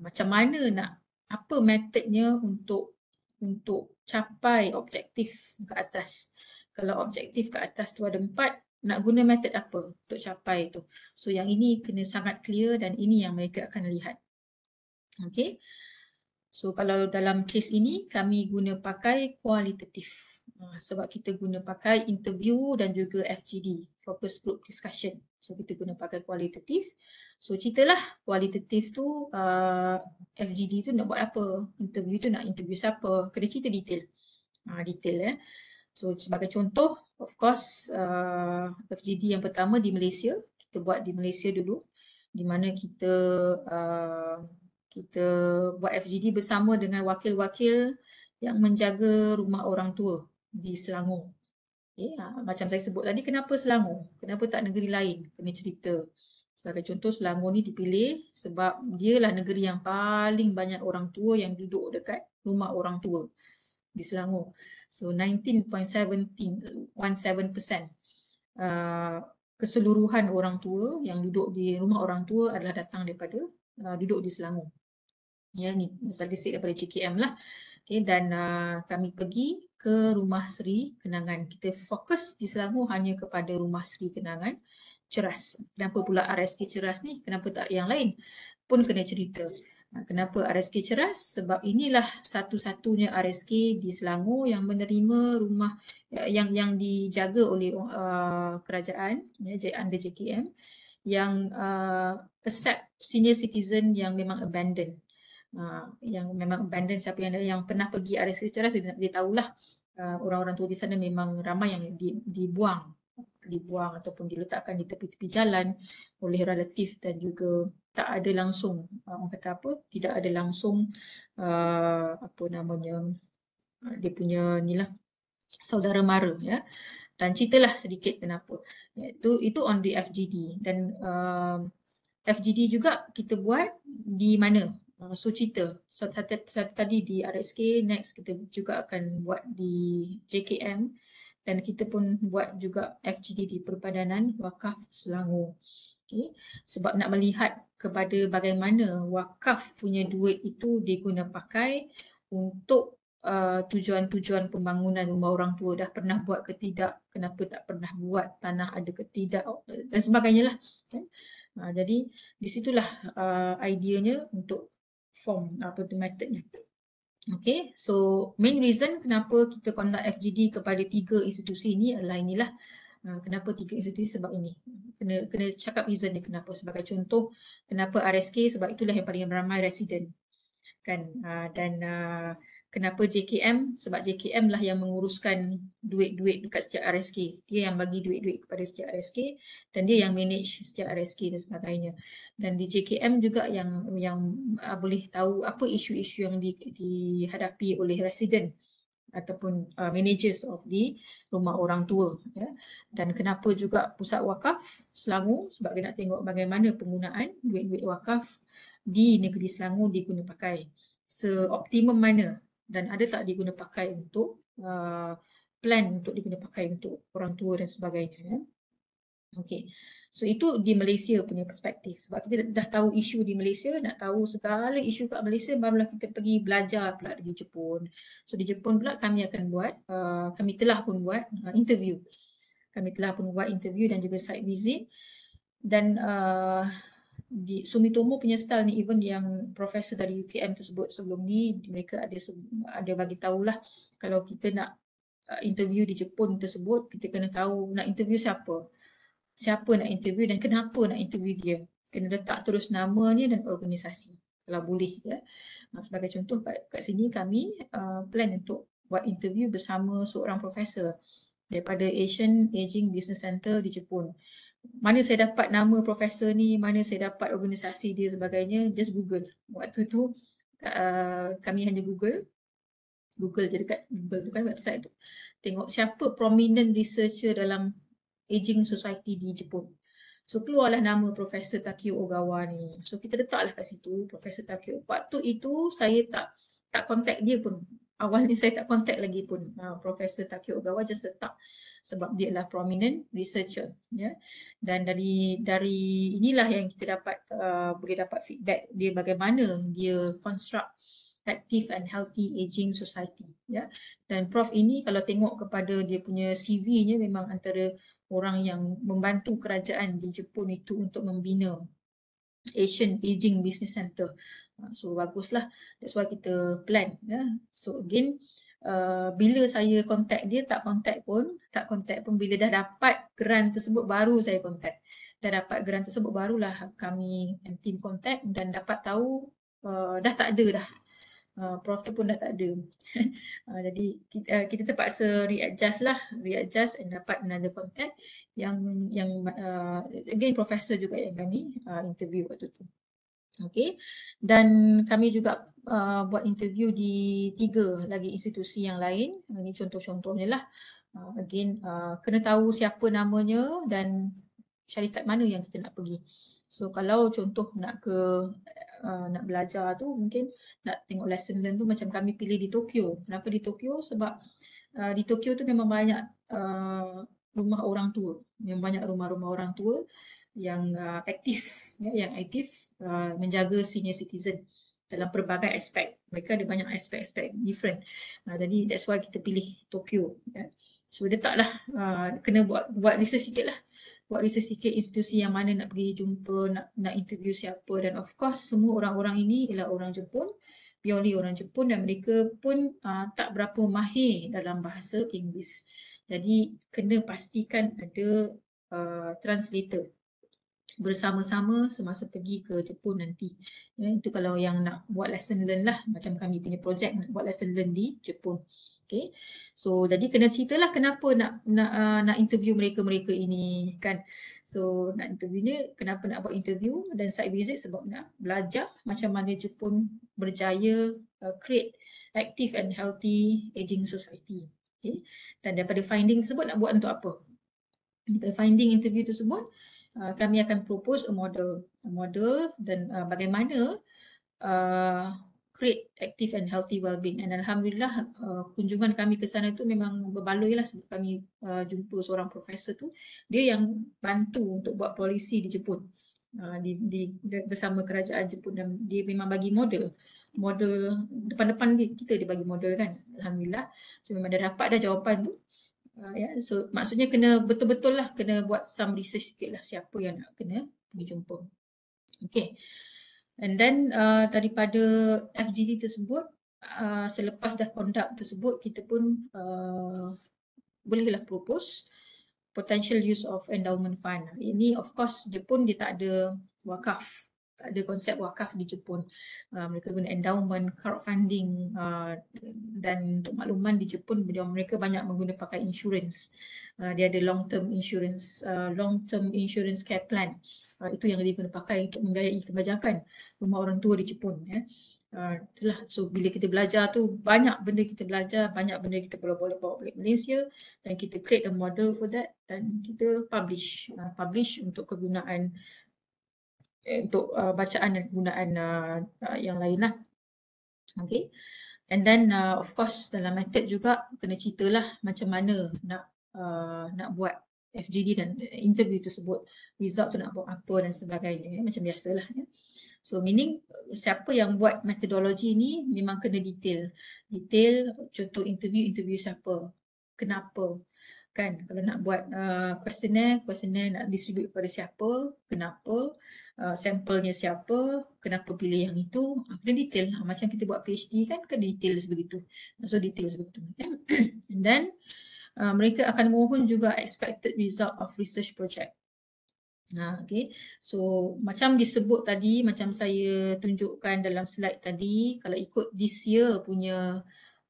macam mana nak apa methodnya untuk untuk capai objektif ke atas kalau objektif ke atas tu ada empat nak guna method apa untuk capai itu so yang ini kena sangat clear dan ini yang mereka akan lihat okey So kalau dalam kes ini kami guna pakai kualitatif ah, sebab kita guna pakai interview dan juga FGD, focus group discussion. So kita guna pakai kualitatif. So ceritalah kualitatif tu uh, ah, FGD tu nak buat apa, interview tu nak interview siapa, kena cerita detail. Uh, detail eh. So sebagai contoh, of course uh, FGD yang pertama di Malaysia, kita buat di Malaysia dulu di mana kita uh, kita buat FGD bersama dengan wakil-wakil yang menjaga rumah orang tua di Selangor. Yeah. Ha, macam saya sebut tadi, kenapa Selangor? Kenapa tak negeri lain? Kena cerita. Sebagai contoh, Selangor ni dipilih sebab dialah negeri yang paling banyak orang tua yang duduk dekat rumah orang tua di Selangor. So 19.17, 17%. Uh, keseluruhan orang tua yang duduk di rumah orang tua adalah datang daripada uh, duduk di Selangor ya ni statistik daripada CKM lah okay, dan uh, kami pergi ke rumah Sri Kenangan kita fokus di Selangor hanya kepada rumah Sri Kenangan Ceras kenapa pula RSK Ceras ni kenapa tak yang lain pun kena cerita Kenapa RSK Ceras? Sebab inilah satu-satunya RSK di Selangor yang menerima rumah eh, yang yang dijaga oleh uh, kerajaan ya, under JKM yang uh, accept senior citizen yang memang abandoned Ah, yang memang abandon siapa yang yang pernah pergi area sekitaras dia, dia tahulah ah, orang-orang tua di sana memang ramai yang dibuang dibuang ataupun diletakkan di tepi-tepi jalan oleh relatif dan juga tak ada langsung uh, orang kata apa tidak ada langsung apa namanya dia punya nilah saudara mara ya dan ceritalah sedikit kenapa iaitu itu on the FGD dan uh, FGD juga kita buat di mana Suchita. So tadi di RSK, next kita juga akan buat di JKM dan kita pun buat juga FGD di Perpadanan Wakaf Selangor. Okay. Sebab nak melihat kepada bagaimana wakaf punya duit itu pakai untuk uh, tujuan-tujuan uh, pembangunan rumah orang tua dah pernah buat ke tidak, kenapa tak pernah buat tanah ada ke tidak dan sebagainya lah. Okay. Uh, ha, jadi di situlah uh, ideanya untuk form apa tu methodnya. Okay, so main reason kenapa kita conduct FGD kepada tiga institusi ini adalah inilah uh, kenapa tiga institusi sebab ini. Kena kena cakap reason dia kenapa. Sebagai contoh, kenapa RSK sebab itulah yang paling ramai resident. Kan, uh, dan uh, kenapa JKM? Sebab JKM lah yang menguruskan duit-duit dekat setiap RSK. Dia yang bagi duit-duit kepada setiap RSK dan dia yang manage setiap RSK dan sebagainya. Dan di JKM juga yang yang uh, boleh tahu apa isu-isu yang di, dihadapi oleh resident ataupun uh, managers of the rumah orang tua ya. Dan kenapa juga pusat wakaf Selangor sebab kita nak tengok bagaimana penggunaan duit-duit wakaf di negeri Selangor digunakan pakai seoptimum mana dan ada tak diguna pakai untuk uh, plan untuk diguna pakai untuk orang tua dan sebagainya. Ya? Okey. So itu di Malaysia punya perspektif. Sebab kita dah tahu isu di Malaysia, nak tahu segala isu kat Malaysia barulah kita pergi belajar pula di Jepun. So di Jepun pula kami akan buat, uh, kami telah pun buat uh, interview. Kami telah pun buat interview dan juga site visit. Dan uh, di Sumitomo punya style ni even yang profesor dari UKM tersebut sebelum ni mereka ada ada bagi tahulah kalau kita nak uh, interview di Jepun tersebut kita kena tahu nak interview siapa siapa nak interview dan kenapa nak interview dia kena letak terus namanya dan organisasi kalau boleh ya ah, sebagai contoh kat, kat sini kami uh, plan untuk buat interview bersama seorang profesor daripada Asian Aging Business Center di Jepun mana saya dapat nama profesor ni, mana saya dapat organisasi dia sebagainya, just Google. Waktu tu uh, kami hanya Google. Google je dekat Google bukan website tu. Tengok siapa prominent researcher dalam aging society di Jepun. So keluarlah nama Profesor Takio Ogawa ni. So kita letaklah kat situ Profesor Takio. Waktu itu saya tak tak contact dia pun. Awalnya saya tak contact lagi pun uh, Profesor Takio Ogawa just letak sebab dia adalah prominent researcher ya dan dari dari inilah yang kita dapat uh, boleh dapat feedback dia bagaimana dia construct active and healthy aging society ya dan prof ini kalau tengok kepada dia punya CV nya memang antara orang yang membantu kerajaan di Jepun itu untuk membina Asian Aging Business Center Ha, so baguslah. That's why kita plan. Yeah. So again, uh, bila saya kontak dia, tak kontak pun, tak kontak pun bila dah dapat grant tersebut baru saya kontak. Dah dapat grant tersebut barulah kami and team contact dan dapat tahu uh, dah tak ada dah. Uh, prof tu pun dah tak ada. (laughs) uh, jadi kita, uh, kita terpaksa readjust lah, readjust and dapat another contact yang yang uh, again professor juga yang kami uh, interview waktu tu. Okey. Dan kami juga uh, buat interview di tiga lagi institusi yang lain. Ini contoh-contohnya lah. Uh, again, uh, kena tahu siapa namanya dan syarikat mana yang kita nak pergi. So kalau contoh nak ke uh, nak belajar tu mungkin nak tengok lesson learn tu macam kami pilih di Tokyo. Kenapa di Tokyo? Sebab uh, di Tokyo tu memang banyak uh, rumah orang tua. Memang banyak rumah-rumah orang tua yang uh, aktif ya, yang aktif uh, menjaga senior citizen dalam pelbagai aspek. Mereka ada banyak aspek-aspek different. Uh, jadi that's why kita pilih Tokyo. Ya. So letaklah uh, kena buat buat research sikit lah. Buat research sikit institusi yang mana nak pergi jumpa, nak, nak interview siapa dan of course semua orang-orang ini ialah orang Jepun. Purely orang Jepun dan mereka pun uh, tak berapa mahir dalam bahasa Inggeris. Jadi kena pastikan ada uh, translator bersama-sama semasa pergi ke Jepun nanti. Ya, itu kalau yang nak buat lesson learn lah macam kami punya projek nak buat lesson learn di Jepun. Okay. So jadi kena ceritalah kenapa nak nak uh, nak interview mereka-mereka ini kan. So nak interview ni kenapa nak buat interview dan site visit sebab nak belajar macam mana Jepun berjaya uh, create active and healthy aging society. Okay. Dan daripada finding tersebut nak buat untuk apa? Daripada finding interview tersebut Ah, kami akan propose a model a model dan uh, bagaimana uh, create active and healthy well-being. And alhamdulillah uh, kunjungan kami ke sana tu memang berbaloi lah sebab kami uh, jumpa seorang profesor tu dia yang bantu untuk buat polisi di Jepun uh, di, di bersama kerajaan Jepun dan dia memang bagi model model depan-depan kita dia bagi model kan alhamdulillah so memang dah dapat dah jawapan tu Ah, ya. So maksudnya kena betul-betul lah kena buat some research sikit lah siapa yang nak kena pergi jumpa. Okay. And then uh, daripada FGD tersebut, uh, selepas dah conduct tersebut, kita pun uh, bolehlah propose potential use of endowment fund. Ini of course Jepun dia tak ada wakaf tak ada konsep wakaf di Jepun. Uh, mereka guna endowment, crowdfunding uh, dan untuk makluman di Jepun beliau mereka banyak menggunakan pakai insurance. Uh, dia ada long term insurance, uh, long term insurance care plan. Uh, itu yang dia guna pakai untuk membiayai kebajakan rumah orang tua di Jepun. Eh. Uh, itulah. So bila kita belajar tu banyak benda kita belajar, banyak benda kita boleh boleh bawa balik Malaysia dan kita create a model for that dan kita publish, uh, publish untuk kegunaan Eh, untuk uh, bacaan dan penggunaan uh, uh, yang lainlah. Okay. And then uh, of course dalam method juga kena ceritalah macam mana nak uh, nak buat FGD dan interview sebut Result tu nak buat apa dan sebagainya. Ya. Macam biasalah. Ya. So meaning uh, siapa yang buat metodologi ni memang kena detail. Detail contoh interview-interview siapa. Kenapa. Kan kalau nak buat uh, questionnaire, questionnaire nak distribute kepada siapa, kenapa. Uh, sampelnya siapa, kenapa pilih yang itu, uh, kena detail. Uh, macam kita buat PhD kan, kena detail sebegitu. So, detail sebegitu. Kan? (clears throat) And then, uh, mereka akan mohon juga expected result of research project. Ha, okay. So, macam disebut tadi, macam saya tunjukkan dalam slide tadi, kalau ikut this year punya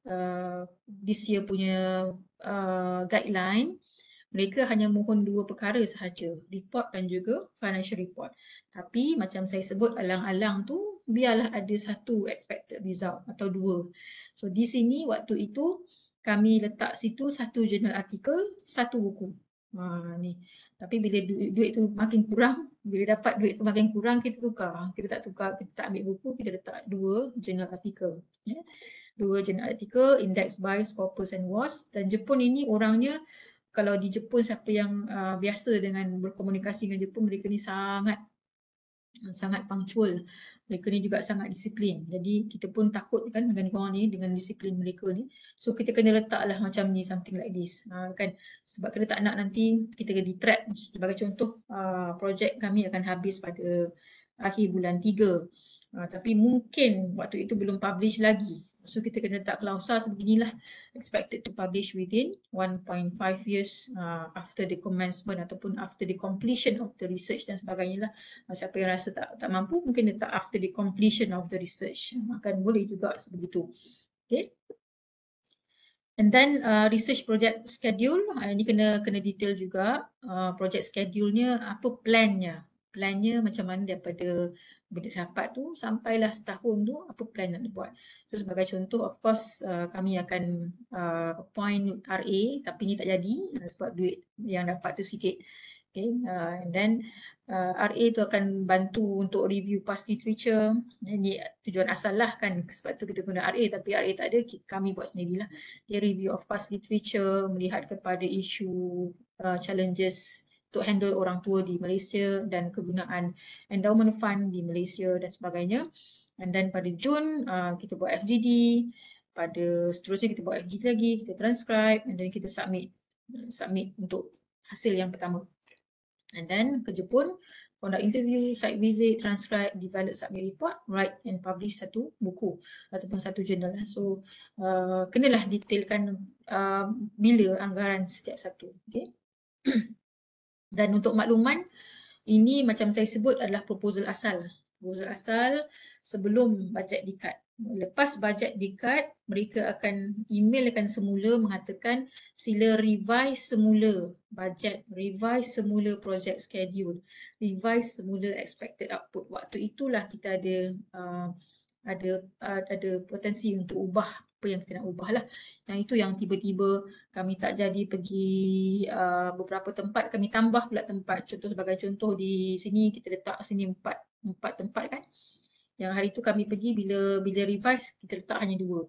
uh, this year punya uh, guideline, uh, mereka hanya mohon dua perkara sahaja, report dan juga financial report. Tapi macam saya sebut alang-alang tu, biarlah ada satu expected result atau dua. So di sini waktu itu kami letak situ satu journal artikel, satu buku. Ha, ni. Tapi bila duit, duit tu makin kurang, bila dapat duit tu makin kurang, kita tukar. Kita tak tukar, kita tak ambil buku, kita letak dua journal artikel. Yeah. Dua journal artikel, index by Scopus and Was. Dan Jepun ini orangnya kalau di Jepun siapa yang uh, biasa dengan berkomunikasi dengan Jepun mereka ni sangat sangat punctual mereka ni juga sangat disiplin jadi kita pun takut kan dengan orang ni dengan disiplin mereka ni so kita kena letaklah macam ni something like this uh, kan sebab kita tak nak nanti kita kena track sebagai contoh uh, projek kami akan habis pada akhir bulan tiga. uh, tapi mungkin waktu itu belum publish lagi So kita kena letak klausa sebeginilah expected to publish within 1.5 years uh, after the commencement ataupun after the completion of the research dan sebagainya lah. Uh, siapa yang rasa tak tak mampu mungkin letak after the completion of the research. Uh, makan boleh juga sebegitu. Okay. And then uh, research project schedule, uh, ini kena kena detail juga uh, project schedule-nya, apa plannya nya macam mana daripada uh, bila dapat tu sampailah setahun tu apa plan nak buat. So sebagai contoh of course uh, kami akan uh, appoint RA tapi ni tak jadi uh, sebab duit yang dapat tu sikit. Okay uh, and then uh, RA tu akan bantu untuk review past literature. Ini tujuan asal lah kan sebab tu kita guna RA tapi RA tak ada kami buat sendirilah. Dia review of past literature melihat kepada isu uh, challenges untuk handle orang tua di Malaysia dan kegunaan endowment fund di Malaysia dan sebagainya. And then pada Jun uh, kita buat FGD, pada seterusnya kita buat FGD lagi, kita transcribe and then kita submit submit untuk hasil yang pertama. And then ke Jepun. conduct interview, site visit, transcribe, develop, submit report, write and publish satu buku ataupun satu jurnal. So uh, kenalah detailkan uh, bila anggaran setiap satu. Okay. (clears throat) Dan untuk makluman, ini macam saya sebut adalah proposal asal. Proposal asal sebelum bajet dikat. Lepas bajet dikat, mereka akan emailkan semula mengatakan sila revise semula bajet, revise semula project schedule, revise semula expected output. Waktu itulah kita ada uh, ada uh, ada potensi untuk ubah apa yang kita nak ubah lah. Yang itu yang tiba-tiba kami tak jadi pergi uh, beberapa tempat, kami tambah pula tempat. Contoh sebagai contoh di sini, kita letak sini empat, empat tempat kan. Yang hari itu kami pergi bila bila revise, kita letak hanya dua.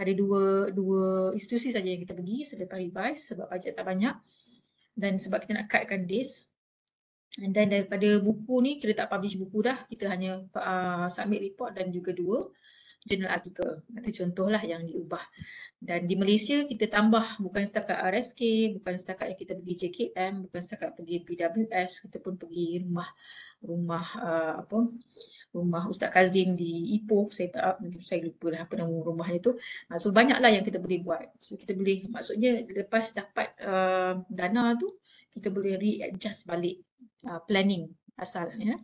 Ada dua dua institusi saja yang kita pergi selepas revise sebab bajet tak banyak. Dan sebab kita nak cutkan days. Dan daripada buku ni, kita tak publish buku dah. Kita hanya uh, submit report dan juga dua journal artikel. Itu contohlah yang diubah. Dan di Malaysia kita tambah bukan setakat RSK, bukan setakat yang kita pergi JKM, bukan setakat pergi PWS, kita pun pergi rumah rumah uh, apa rumah Ustaz Kazim di Ipoh saya tak saya lupa lah apa nama rumahnya tu ah, so banyaklah yang kita boleh buat so kita boleh maksudnya lepas dapat uh, dana tu kita boleh readjust balik uh, planning asalnya.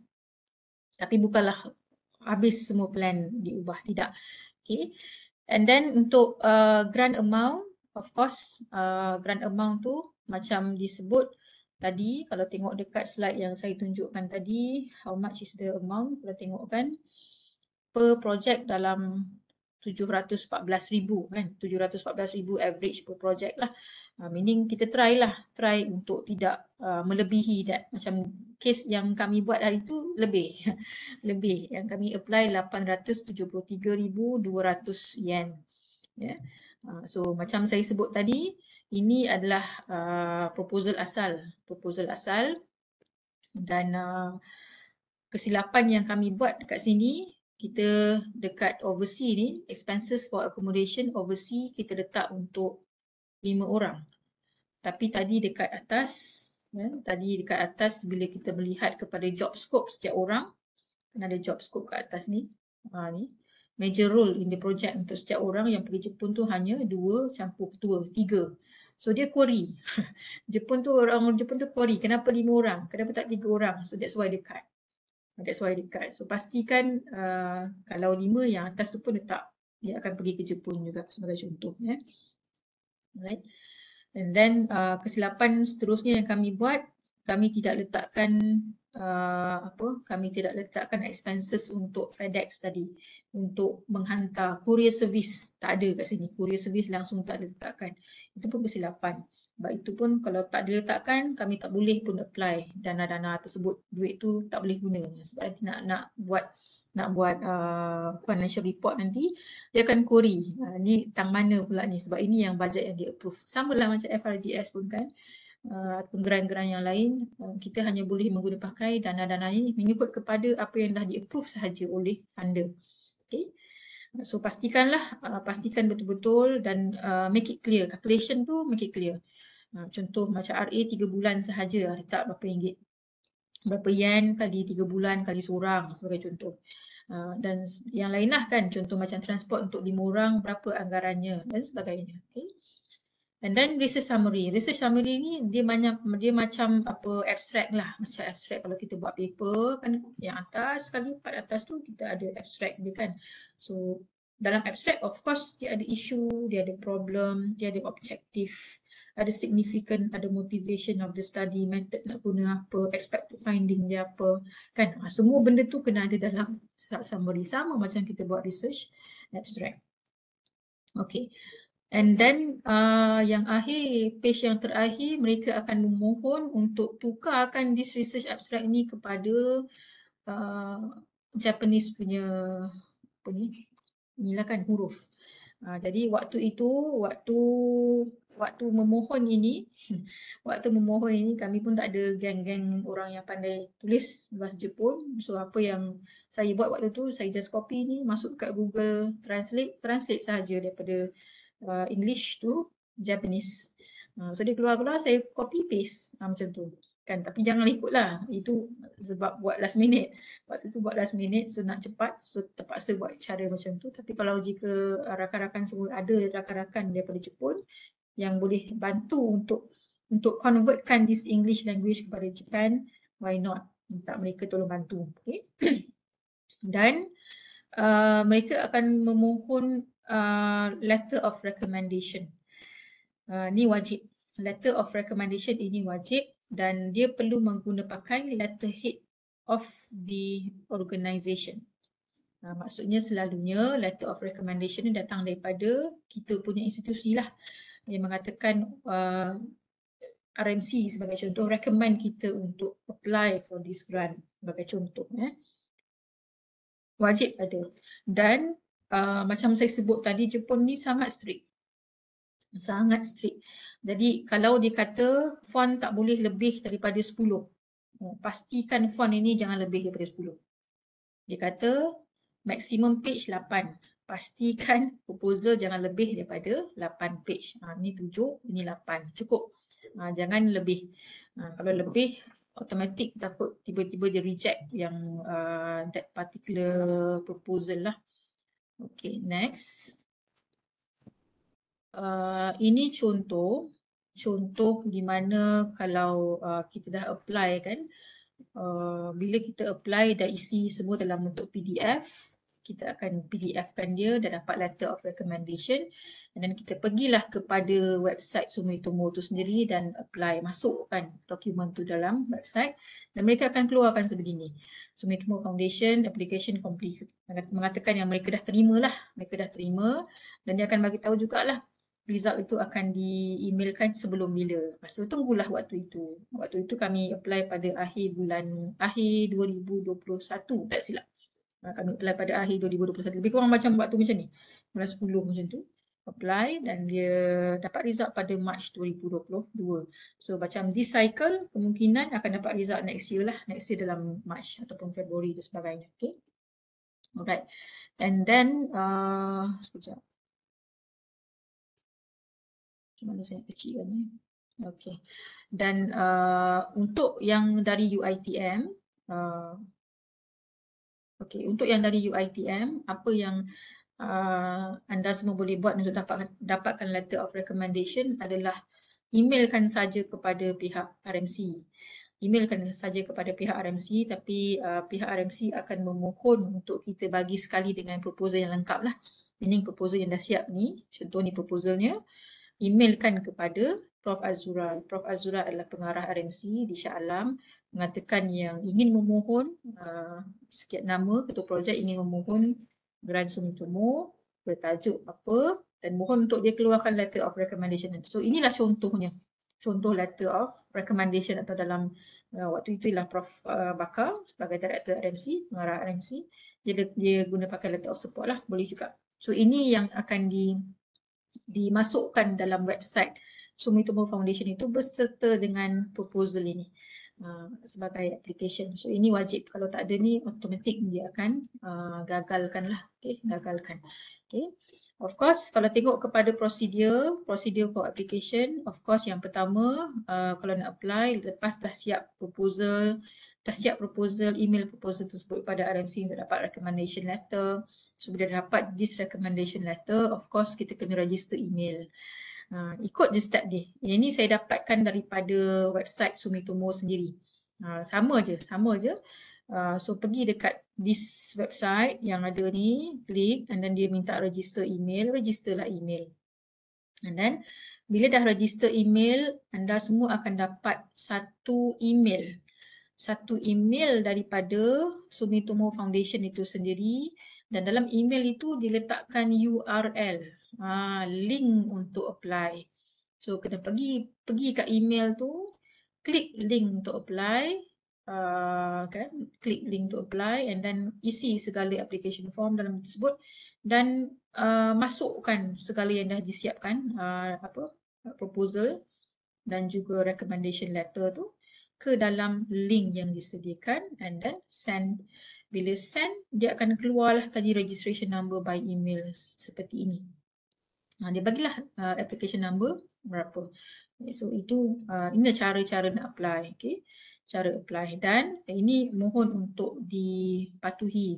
tapi bukanlah habis semua plan diubah tidak okay and then untuk uh, grant amount of course uh, grant amount tu macam disebut tadi kalau tengok dekat slide yang saya tunjukkan tadi how much is the amount kita tengok kan per project dalam 714,000 kan 714,000 average per project lah uh, meaning kita try lah try untuk tidak uh, melebihi that macam case yang kami buat hari tu lebih (laughs) lebih yang kami apply 873,200 yen ya yeah. uh, so macam saya sebut tadi ini adalah uh, proposal asal proposal asal dan uh, kesilapan yang kami buat dekat sini kita dekat overseas ni expenses for accommodation overseas kita letak untuk lima orang. Tapi tadi dekat atas ya, tadi dekat atas bila kita melihat kepada job scope setiap orang kena ada job scope kat atas ni. Ha ni. Major role in the project untuk setiap orang yang pergi Jepun tu hanya dua campur ketua tiga, So dia query. (laughs) Jepun tu orang Jepun tu query kenapa 5 orang? Kenapa tak 3 orang? So that's why dekat. That's why dekat. So pastikan uh, kalau lima yang atas tu pun letak dia akan pergi ke Jepun juga sebagai contoh. Eh. Ya. Right. And then uh, kesilapan seterusnya yang kami buat, kami tidak letakkan uh, apa? Kami tidak letakkan expenses untuk FedEx tadi untuk menghantar courier service tak ada kat sini. Courier service langsung tak letakkan Itu pun kesilapan. Sebab itu pun kalau tak diletakkan, kami tak boleh pun apply dana-dana tersebut. Duit tu tak boleh guna. Sebab nanti nak nak buat nak buat uh, financial report nanti, dia akan query. Uh, ni tang mana pula ni sebab ini yang bajet yang dia approve. Sama lah macam FRGS pun kan. Uh, penggeran-geran yang lain, uh, kita hanya boleh menggunakan dana-dana ini mengikut kepada apa yang dah di-approve sahaja oleh funder. Okay. So pastikanlah, uh, pastikan betul-betul dan uh, make it clear. Calculation tu make it clear. Ha, contoh macam RA tiga bulan sahaja ah, tak berapa ringgit. Berapa yen kali tiga bulan kali seorang sebagai contoh. Ha, dan yang lain lah kan contoh macam transport untuk 5 orang berapa anggarannya dan sebagainya. Okay. And then research summary. Research summary ni dia macam dia macam apa abstract lah. Macam abstract kalau kita buat paper kan yang atas sekali part atas tu kita ada abstract dia kan. So dalam abstract of course dia ada issue, dia ada problem, dia ada objective ada significant, ada motivation of the study, method nak guna apa, expected finding dia apa. Kan ha, semua benda tu kena ada dalam summary. Sama macam kita buat research abstract. Okay. And then uh, yang akhir, page yang terakhir, mereka akan memohon untuk tukarkan this research abstract ni kepada uh, Japanese punya apa ni, inilah kan huruf. Ha, jadi waktu itu, waktu waktu memohon ini, (laughs) waktu memohon ini kami pun tak ada geng-geng orang yang pandai tulis bahasa Jepun. So apa yang saya buat waktu tu, saya just copy ni masuk kat Google Translate, translate sahaja daripada uh, English tu Japanese. Uh, so dia keluar-keluar, saya copy paste uh, ha, macam tu kan tapi jangan ikutlah itu sebab buat last minute waktu tu buat last minute so nak cepat so terpaksa buat cara macam tu tapi kalau jika rakan-rakan semua ada rakan-rakan daripada Jepun yang boleh bantu untuk untuk convertkan this English language kepada Japan, why not minta mereka tolong bantu okay? (clears throat) dan uh, mereka akan memohon uh, letter of recommendation uh, ni wajib letter of recommendation ini wajib dan dia perlu menggunakan pakai letterhead of the organisation. Uh, maksudnya selalunya letter of recommendation ni datang daripada kita punya institusi lah yang mengatakan uh, RMC sebagai contoh recommend kita untuk apply for this grant sebagai contoh. Eh. Wajib ada. Dan uh, macam saya sebut tadi Jepun ni sangat strict. Sangat strict. Jadi kalau dikata kata font tak boleh lebih daripada 10. Pastikan font ini jangan lebih daripada 10. Dia kata maximum page 8. Pastikan proposal jangan lebih daripada 8 page. Ha, ini 7, ini 8. Cukup. Ha, jangan lebih. Ha, kalau lebih, automatic takut tiba-tiba dia reject yang uh, that particular proposal lah. Okay, next. Uh, ini contoh, contoh di mana kalau uh, kita dah apply kan, uh, bila kita apply dah isi semua dalam bentuk PDF, kita akan PDF kan dia dan dapat letter of recommendation dan then kita pergilah kepada website Sumitomo tu sendiri dan apply masukkan dokumen tu dalam website dan mereka akan keluarkan sebegini Sumitomo Foundation application complete mengatakan yang mereka dah terima lah mereka dah terima dan dia akan bagi tahu jugalah result itu akan di-emailkan sebelum bila. Maksudnya tunggulah waktu itu. Waktu itu kami apply pada akhir bulan, akhir 2021 tak silap. Ha, kami apply pada akhir 2021. Lebih kurang macam waktu macam ni. Bulan 10 macam tu. Apply dan dia dapat result pada March 2022. So macam this cycle kemungkinan akan dapat result next year lah. Next year dalam March ataupun Februari dan sebagainya. Okay. Alright. And then, uh, sekejap mana saya kecil kan ni. Eh. Okey. Dan uh, untuk yang dari UiTM uh, okey untuk yang dari UiTM apa yang uh, anda semua boleh buat untuk dapat dapatkan letter of recommendation adalah emailkan saja kepada pihak RMC. Emailkan saja kepada pihak RMC tapi uh, pihak RMC akan memohon untuk kita bagi sekali dengan proposal yang lengkap lah. Ini proposal yang dah siap ni. Contoh ni proposalnya emailkan kepada Prof. Azura. Prof. Azura adalah pengarah RMC di Shah Alam mengatakan yang ingin memohon uh, sekian nama ketua projek ingin memohon Grand Sumitomo bertajuk apa dan mohon untuk dia keluarkan letter of recommendation. So inilah contohnya. Contoh letter of recommendation atau dalam uh, waktu itu ialah Prof. Uh, Bakar sebagai director RMC, pengarah RMC. Dia, dia guna pakai letter of support lah boleh juga. So ini yang akan di dimasukkan dalam website Sumitomo Foundation itu berserta dengan proposal ini uh, sebagai application. So ini wajib kalau tak ada ni automatik dia akan uh, gagalkan lah. Okay, gagalkan. Okay. Of course kalau tengok kepada prosedur, prosedur for application, of course yang pertama uh, kalau nak apply lepas dah siap proposal, dah siap proposal, email proposal tersebut pada RMC untuk dapat recommendation letter. So bila dapat this recommendation letter, of course kita kena register email. Uh, ikut je step dia. Yang ini saya dapatkan daripada website Sumitomo sendiri. Uh, sama je, sama je. Uh, so pergi dekat this website yang ada ni, klik and then dia minta register email, registerlah email. And then bila dah register email, anda semua akan dapat satu email satu email daripada Sumitomo Foundation itu sendiri dan dalam email itu diletakkan URL ha, link untuk apply so kena pergi pergi kat email tu klik link untuk apply Uh, kan, klik link untuk apply and then isi segala application form dalam tersebut dan uh, masukkan segala yang dah disiapkan uh, apa proposal dan juga recommendation letter tu ke dalam link yang disediakan and then send. Bila send, dia akan keluarlah tadi registration number by email seperti ini. Uh, dia bagilah uh, application number berapa. So itu, uh, ini cara-cara nak apply. Okay. Cara apply dan ini mohon untuk dipatuhi.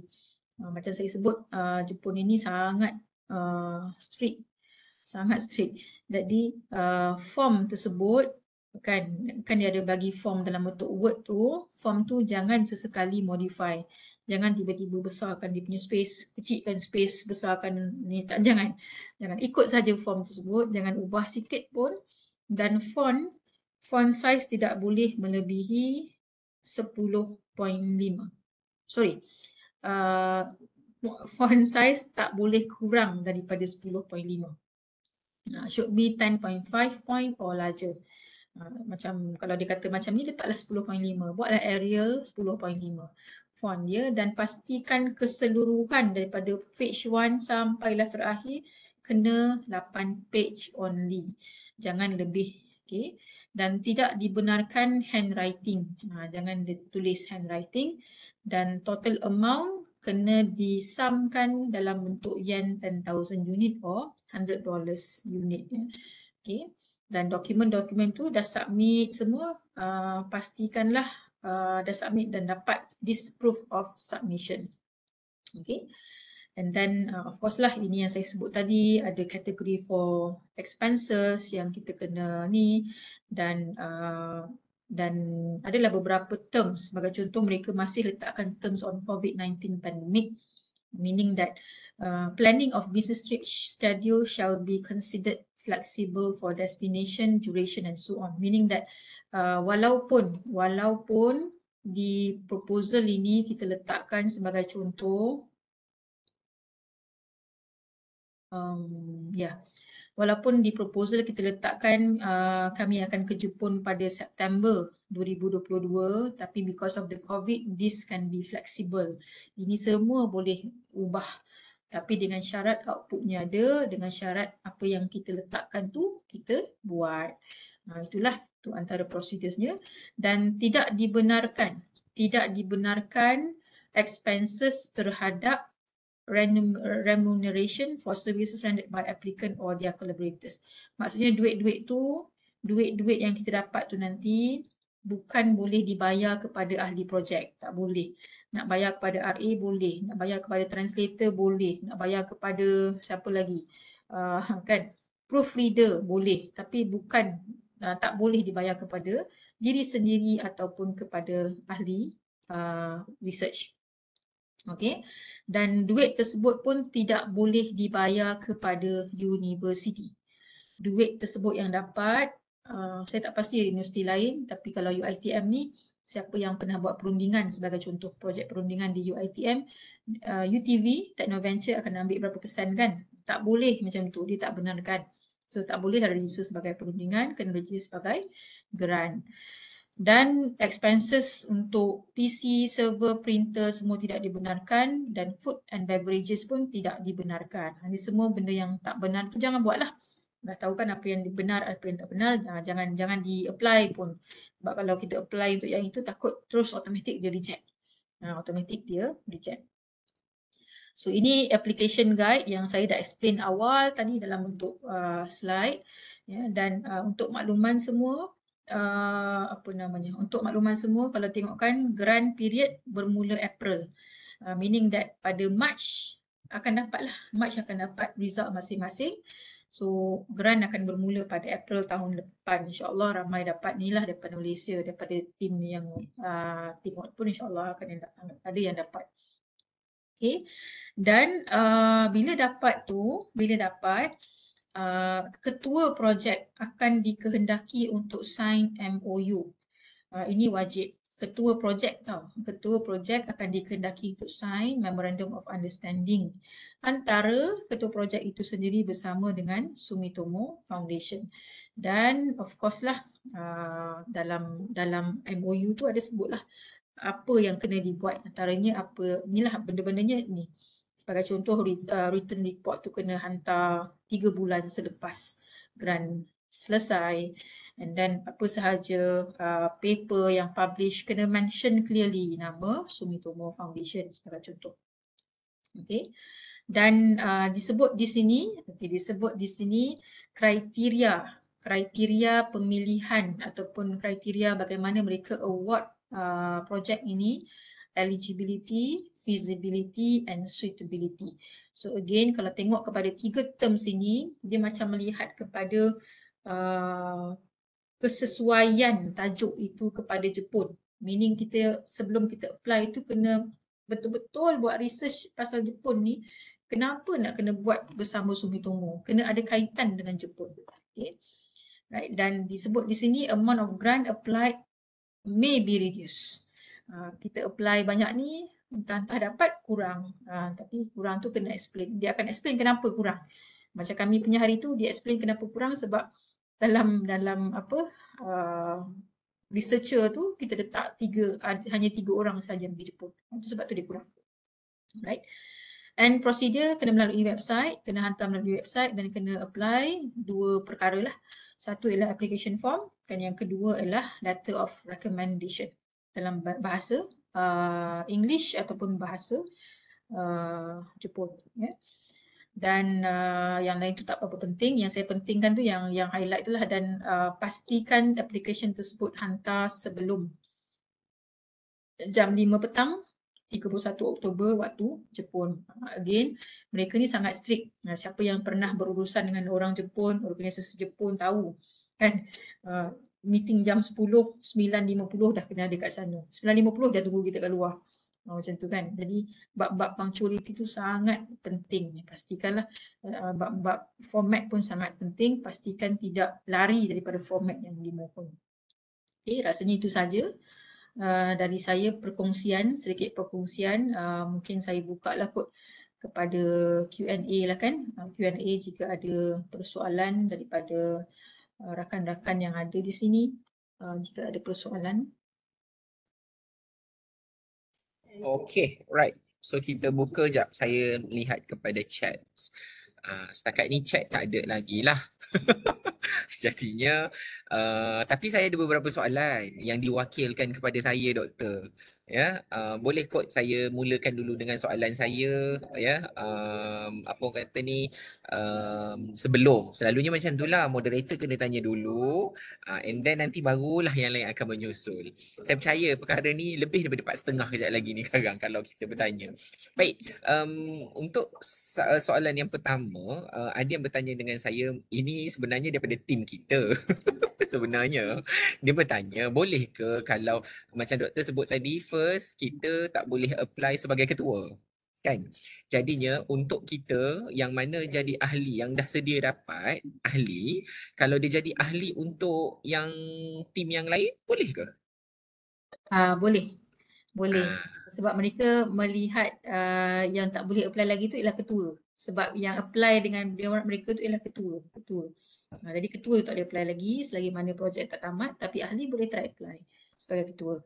Uh, macam saya sebut, uh, Jepun ini sangat uh, strict. Sangat strict. Jadi uh, form tersebut kan kan dia ada bagi form dalam bentuk word tu form tu jangan sesekali modify jangan tiba-tiba besarkan dia punya space kecilkan space besarkan ni tak jangan jangan ikut saja form tersebut jangan ubah sikit pun dan font font size tidak boleh melebihi 10.5 sorry uh, font size tak boleh kurang daripada 10.5 uh, should be 10.5 point or larger Ha, macam kalau dia kata macam ni letaklah 10.5 buatlah Arial 10.5 font dia dan pastikan keseluruhan daripada page 1 lah terakhir kena 8 page only jangan lebih okay. dan tidak dibenarkan handwriting ha, jangan ditulis handwriting dan total amount kena disamkan dalam bentuk yen 10,000 unit or 100 dollars unit ya. Okay dan dokumen-dokumen tu dah submit semua uh, pastikanlah uh, dah submit dan dapat this proof of submission okay and then uh, of course lah ini yang saya sebut tadi ada category for expenses yang kita kena ni dan uh, dan adalah beberapa terms sebagai contoh mereka masih letakkan terms on COVID-19 pandemic meaning that uh, planning of business trip schedule shall be considered flexible for destination, duration and so on. Meaning that uh, walaupun, walaupun di proposal ini kita letakkan sebagai contoh. Um, ya, yeah. walaupun di proposal kita letakkan uh, kami akan ke Jepun pada September 2022 tapi because of the COVID, this can be flexible. Ini semua boleh ubah tapi dengan syarat outputnya ada dengan syarat apa yang kita letakkan tu kita buat ha, itulah tu antara prosedurnya dan tidak dibenarkan tidak dibenarkan expenses terhadap remuneration for services rendered by applicant or their collaborators. Maksudnya duit-duit tu, duit-duit yang kita dapat tu nanti bukan boleh dibayar kepada ahli projek. Tak boleh nak bayar kepada RE boleh, nak bayar kepada translator boleh, nak bayar kepada siapa lagi uh, (laughs) kan proofreader boleh tapi bukan uh, tak boleh dibayar kepada diri sendiri ataupun kepada ahli uh, research. Okay. Dan duit tersebut pun tidak boleh dibayar kepada universiti. Duit tersebut yang dapat, uh, saya tak pasti universiti lain tapi kalau UITM ni siapa yang pernah buat perundingan sebagai contoh projek perundingan di UiTM uh, UTV Techno akan ambil berapa persen kan tak boleh macam tu dia tak benarkan so tak boleh ada lah register sebagai perundingan kena register sebagai grant dan expenses untuk PC, server, printer semua tidak dibenarkan dan food and beverages pun tidak dibenarkan. Ini semua benda yang tak benar tu jangan buatlah dah tahu kan apa yang benar apa yang tak benar ah, jangan jangan di apply pun sebab kalau kita apply untuk yang itu takut terus automatic dia reject ha, automatic dia reject so ini application guide yang saya dah explain awal tadi dalam bentuk uh, slide ya dan uh, untuk makluman semua uh, apa namanya untuk makluman semua kalau tengokkan grant period bermula April uh, meaning that pada March akan dapatlah March akan dapat result masing-masing So grant akan bermula pada April tahun depan insyaAllah ramai dapat ni lah daripada Malaysia daripada tim yang uh, tim pun insyaAllah akan ada yang dapat. Okay. Dan uh, bila dapat tu, bila dapat uh, ketua projek akan dikehendaki untuk sign MOU. Uh, ini wajib ketua projek tau. Ketua projek akan dikendaki untuk sign memorandum of understanding antara ketua projek itu sendiri bersama dengan Sumitomo Foundation. Dan of course lah uh, dalam dalam MOU tu ada sebut lah apa yang kena dibuat antaranya apa ni lah benda-bendanya ni. Sebagai contoh uh, written report tu kena hantar tiga bulan selepas grant selesai and then apa sahaja uh, paper yang publish kena mention clearly nama Sumitomo Foundation sebagai contoh. Okay. Dan uh, disebut di sini, okay, disebut di sini kriteria kriteria pemilihan ataupun kriteria bagaimana mereka award uh, projek ini eligibility, feasibility and suitability. So again kalau tengok kepada tiga term sini dia macam melihat kepada Uh, kesesuaian tajuk itu kepada Jepun. Meaning kita sebelum kita apply itu kena betul-betul buat research pasal Jepun ni kenapa nak kena buat bersama Sumitomo. Kena ada kaitan dengan Jepun. Okay. Right. Dan disebut di sini amount of grant applied may be reduced. Uh, kita apply banyak ni entah-entah dapat kurang. Uh, tapi kurang tu kena explain. Dia akan explain kenapa kurang macam kami punya hari tu dia explain kenapa kurang sebab dalam dalam apa uh, researcher tu kita letak tiga uh, hanya tiga orang saja pergi Jepun itu sebab tu dia kurang right and prosedur kena melalui website kena hantar melalui website dan kena apply dua perkara lah satu ialah application form dan yang kedua ialah letter of recommendation dalam bahasa uh, English ataupun bahasa uh, Jepun yeah dan uh, yang lain tu tak apa penting yang saya pentingkan tu yang yang highlight itulah dan uh, pastikan application tersebut hantar sebelum jam 5 petang 31 Oktober waktu Jepun. Again, mereka ni sangat strict. Nah, siapa yang pernah berurusan dengan orang Jepun, organisasi Jepun tahu kan uh, meeting jam 10, 9.50 dah kena ada kat sana. 9.50 dah tunggu kita kat luar. Oh, macam tu kan. Jadi bab-bab punctuality tu sangat penting. Pastikanlah eh, bab-bab uh, format pun sangat penting. Pastikan tidak lari daripada format yang dimohon. Okay, rasanya itu saja uh, dari saya perkongsian, sedikit perkongsian. Uh, mungkin saya buka lah kot kepada Q&A lah kan. Uh, Q&A jika ada persoalan daripada rakan-rakan uh, yang ada di sini. Uh, jika ada persoalan. Okay, right. So kita buka jap. Saya lihat kepada chat. Uh, ah, setakat ni chat tak ada lagi lah. Sejatinya. (laughs) Uh, ah, tapi saya ada beberapa soalan yang diwakilkan kepada saya, doktor ya uh, boleh kot saya mulakan dulu dengan soalan saya ya um, apa orang kata ni um, sebelum selalunya macam itulah moderator kena tanya dulu uh, and then nanti barulah yang lain akan menyusul saya percaya perkara ni lebih daripada empat setengah kejap lagi ni sekarang kalau kita bertanya baik um, untuk uh, soalan yang pertama uh, ada yang bertanya dengan saya ini sebenarnya daripada tim kita (laughs) sebenarnya dia bertanya boleh ke kalau macam doktor sebut tadi first first kita tak boleh apply sebagai ketua kan jadinya untuk kita yang mana jadi ahli yang dah sedia rapat ahli kalau dia jadi ahli untuk yang tim yang lain boleh ke ah boleh boleh uh. sebab mereka melihat uh, yang tak boleh apply lagi tu ialah ketua sebab yang apply dengan mereka tu ialah ketua ketua uh, jadi ketua tak boleh apply lagi selagi mana projek tak tamat tapi ahli boleh try apply sebagai ketua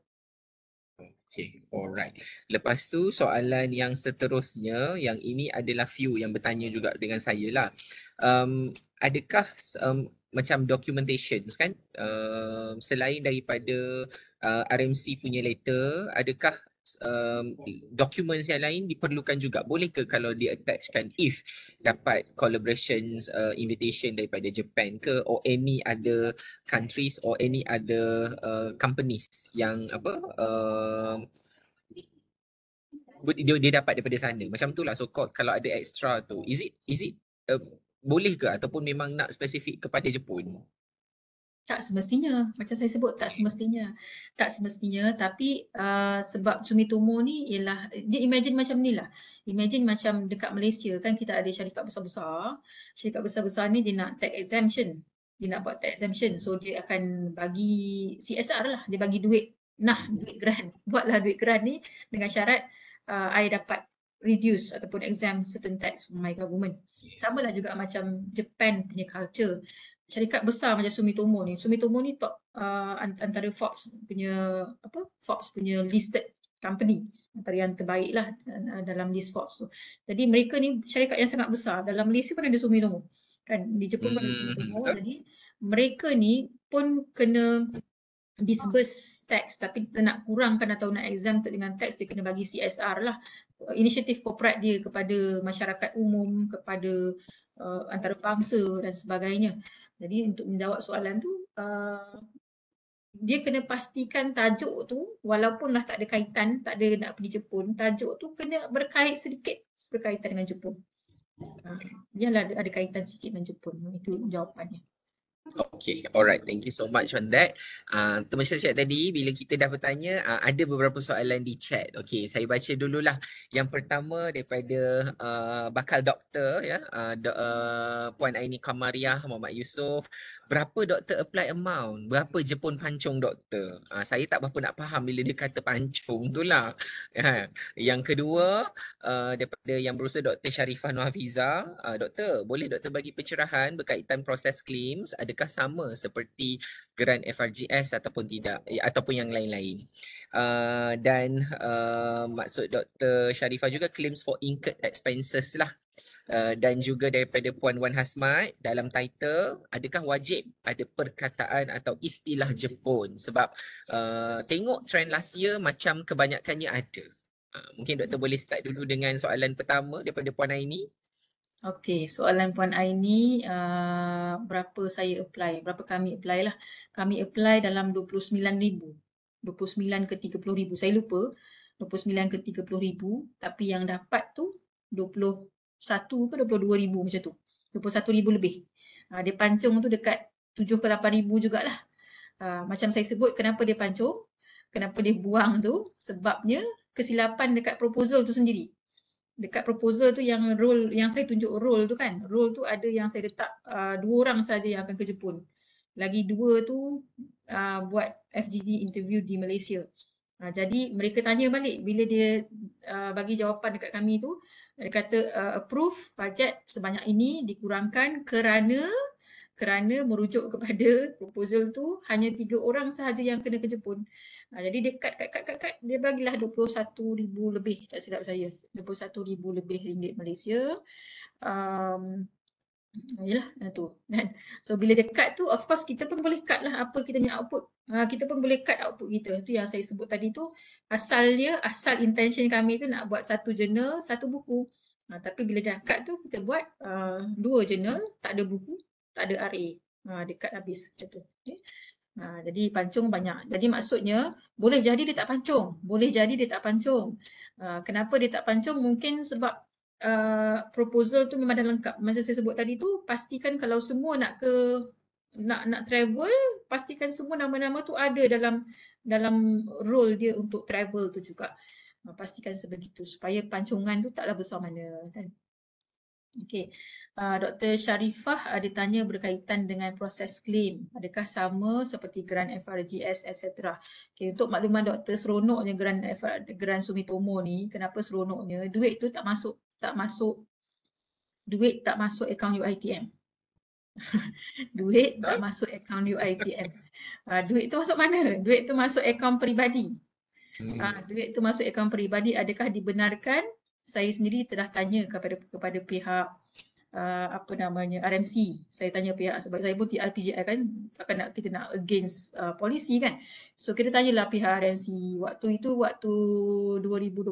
Okay, alright. Lepas tu soalan yang seterusnya, yang ini adalah few yang bertanya juga dengan saya lah. Um, adakah um, macam documentation kan? Um, selain daripada uh, RMC punya letter, adakah um, dokumen yang lain diperlukan juga boleh ke kalau di attachkan if dapat collaborations uh, invitation daripada Japan ke or any other countries or any other uh, companies yang apa uh, dia, dia dapat daripada sana macam tu lah so called kalau ada extra tu is it is it uh, boleh ke ataupun memang nak spesifik kepada Jepun tak semestinya macam saya sebut tak semestinya tak semestinya tapi uh, sebab cumi tumor ni ialah dia imagine macam ni lah imagine macam dekat Malaysia kan kita ada syarikat besar-besar syarikat besar-besar ni dia nak tax exemption dia nak buat tax exemption so dia akan bagi CSR lah dia bagi duit nah hmm. duit grant buatlah duit grant ni dengan syarat uh, I dapat reduce ataupun exam certain tax from my government. Sama lah juga macam Japan punya culture syarikat besar macam Sumitomo ni. Sumitomo ni top uh, antara Forbes punya apa? Forbes punya listed company antara yang terbaik lah uh, dalam list Forbes tu. Jadi mereka ni syarikat yang sangat besar. Dalam list pun ada Sumitomo. Kan? Di Jepun pun ada hmm. Sumitomo. Jadi mereka ni pun kena disburse tax tapi kita nak kurangkan atau nak exempt dengan tax dia kena bagi CSR lah. Inisiatif corporate dia kepada masyarakat umum, kepada uh, antara dan sebagainya. Jadi untuk menjawab soalan tu uh, dia kena pastikan tajuk tu walaupun dah tak ada kaitan, tak ada nak pergi Jepun, tajuk tu kena berkait sedikit berkaitan dengan Jepun. Uh, lah ada, ada kaitan sikit dengan Jepun. Itu jawapannya. Okay, alright. Thank you so much on that. Uh, ah, Teman saya cakap tadi, bila kita dah bertanya, uh, ada beberapa soalan di chat. Okay, saya baca dululah. Yang pertama daripada uh, bakal doktor, ya, yeah, uh, do, uh, Puan Aini Kamariah, Muhammad Yusof, berapa doktor apply amount berapa jepun pancung doktor uh, saya tak berapa nak faham bila dia kata pancung tu lah kan? yang kedua uh, daripada yang berusaha doktor Sharifah Nuhafiza uh, ah, doktor boleh doktor bagi pencerahan berkaitan proses claims adakah sama seperti grant FRGS ataupun tidak eh, ataupun yang lain-lain uh, dan uh, maksud doktor Sharifah juga claims for incurred expenses lah uh, dan juga daripada Puan Wan Hasmat dalam title adakah wajib ada perkataan atau istilah Jepun sebab uh, tengok trend last year macam kebanyakannya ada. Uh, mungkin doktor boleh start dulu dengan soalan pertama daripada Puan Aini. Okey, soalan Puan Aini uh, berapa saya apply, berapa kami apply lah. Kami apply dalam 29,000. 29 ke ribu Saya lupa 29 ke ribu. tapi yang dapat tu 20 satu ke 22 ribu macam tu. 21 ribu lebih. Uh, dia pancung tu dekat 7 ke 8 ribu jugalah. Uh, macam saya sebut kenapa dia pancung, kenapa dia buang tu sebabnya kesilapan dekat proposal tu sendiri. Dekat proposal tu yang role yang saya tunjuk role tu kan. Role tu ada yang saya letak uh, dua orang saja yang akan ke Jepun. Lagi dua tu uh, buat FGD interview di Malaysia. Uh, jadi mereka tanya balik bila dia uh, bagi jawapan dekat kami tu dia kata uh, approve bajet sebanyak ini dikurangkan kerana kerana merujuk kepada proposal tu hanya tiga orang sahaja yang kena kerja pun. Uh, jadi dia cut, cut, cut, cut, cut, dia bagilah 21,000 lebih tak silap saya. 21,000 lebih ringgit Malaysia. Um, Ah, yalah, ah, tu. Kan? So bila dia cut tu, of course kita pun boleh cut lah apa kita punya output. Ha, kita pun boleh cut output kita. Itu yang saya sebut tadi tu. Asal dia, asal intention kami tu nak buat satu jurnal, satu buku. Ha, tapi bila dah cut tu, kita buat uh, dua jurnal, tak ada buku, tak ada RA. Ha, dia cut habis macam tu. Okay? Ha, jadi pancung banyak. Jadi maksudnya boleh jadi dia tak pancung. Boleh jadi dia tak pancung. Ha, kenapa dia tak pancung? Mungkin sebab uh, proposal tu memang dah lengkap. Masa saya sebut tadi tu, pastikan kalau semua nak ke nak nak travel, pastikan semua nama-nama tu ada dalam dalam role dia untuk travel tu juga. Ah, pastikan sebegitu supaya pancungan tu taklah besar mana kan. Okey. Uh, ah, Dr. Sharifah ada ah, tanya berkaitan dengan proses claim. Adakah sama seperti grant FRGS etc. Okey, untuk makluman Doktor seronoknya grant, FR, grant Sumitomo ni, kenapa seronoknya? Duit tu tak masuk tak masuk duit tak masuk akaun (laughs) UiTM duit tak masuk akaun UiTM uh, duit tu masuk mana duit tu masuk akaun peribadi uh, duit tu masuk akaun peribadi adakah dibenarkan saya sendiri telah tanya kepada kepada pihak uh, apa namanya RMC saya tanya pihak sebab saya pun di TRPGI kan akan nak kita nak against uh, polisi kan so kita tanyalah pihak RMC waktu itu waktu 2021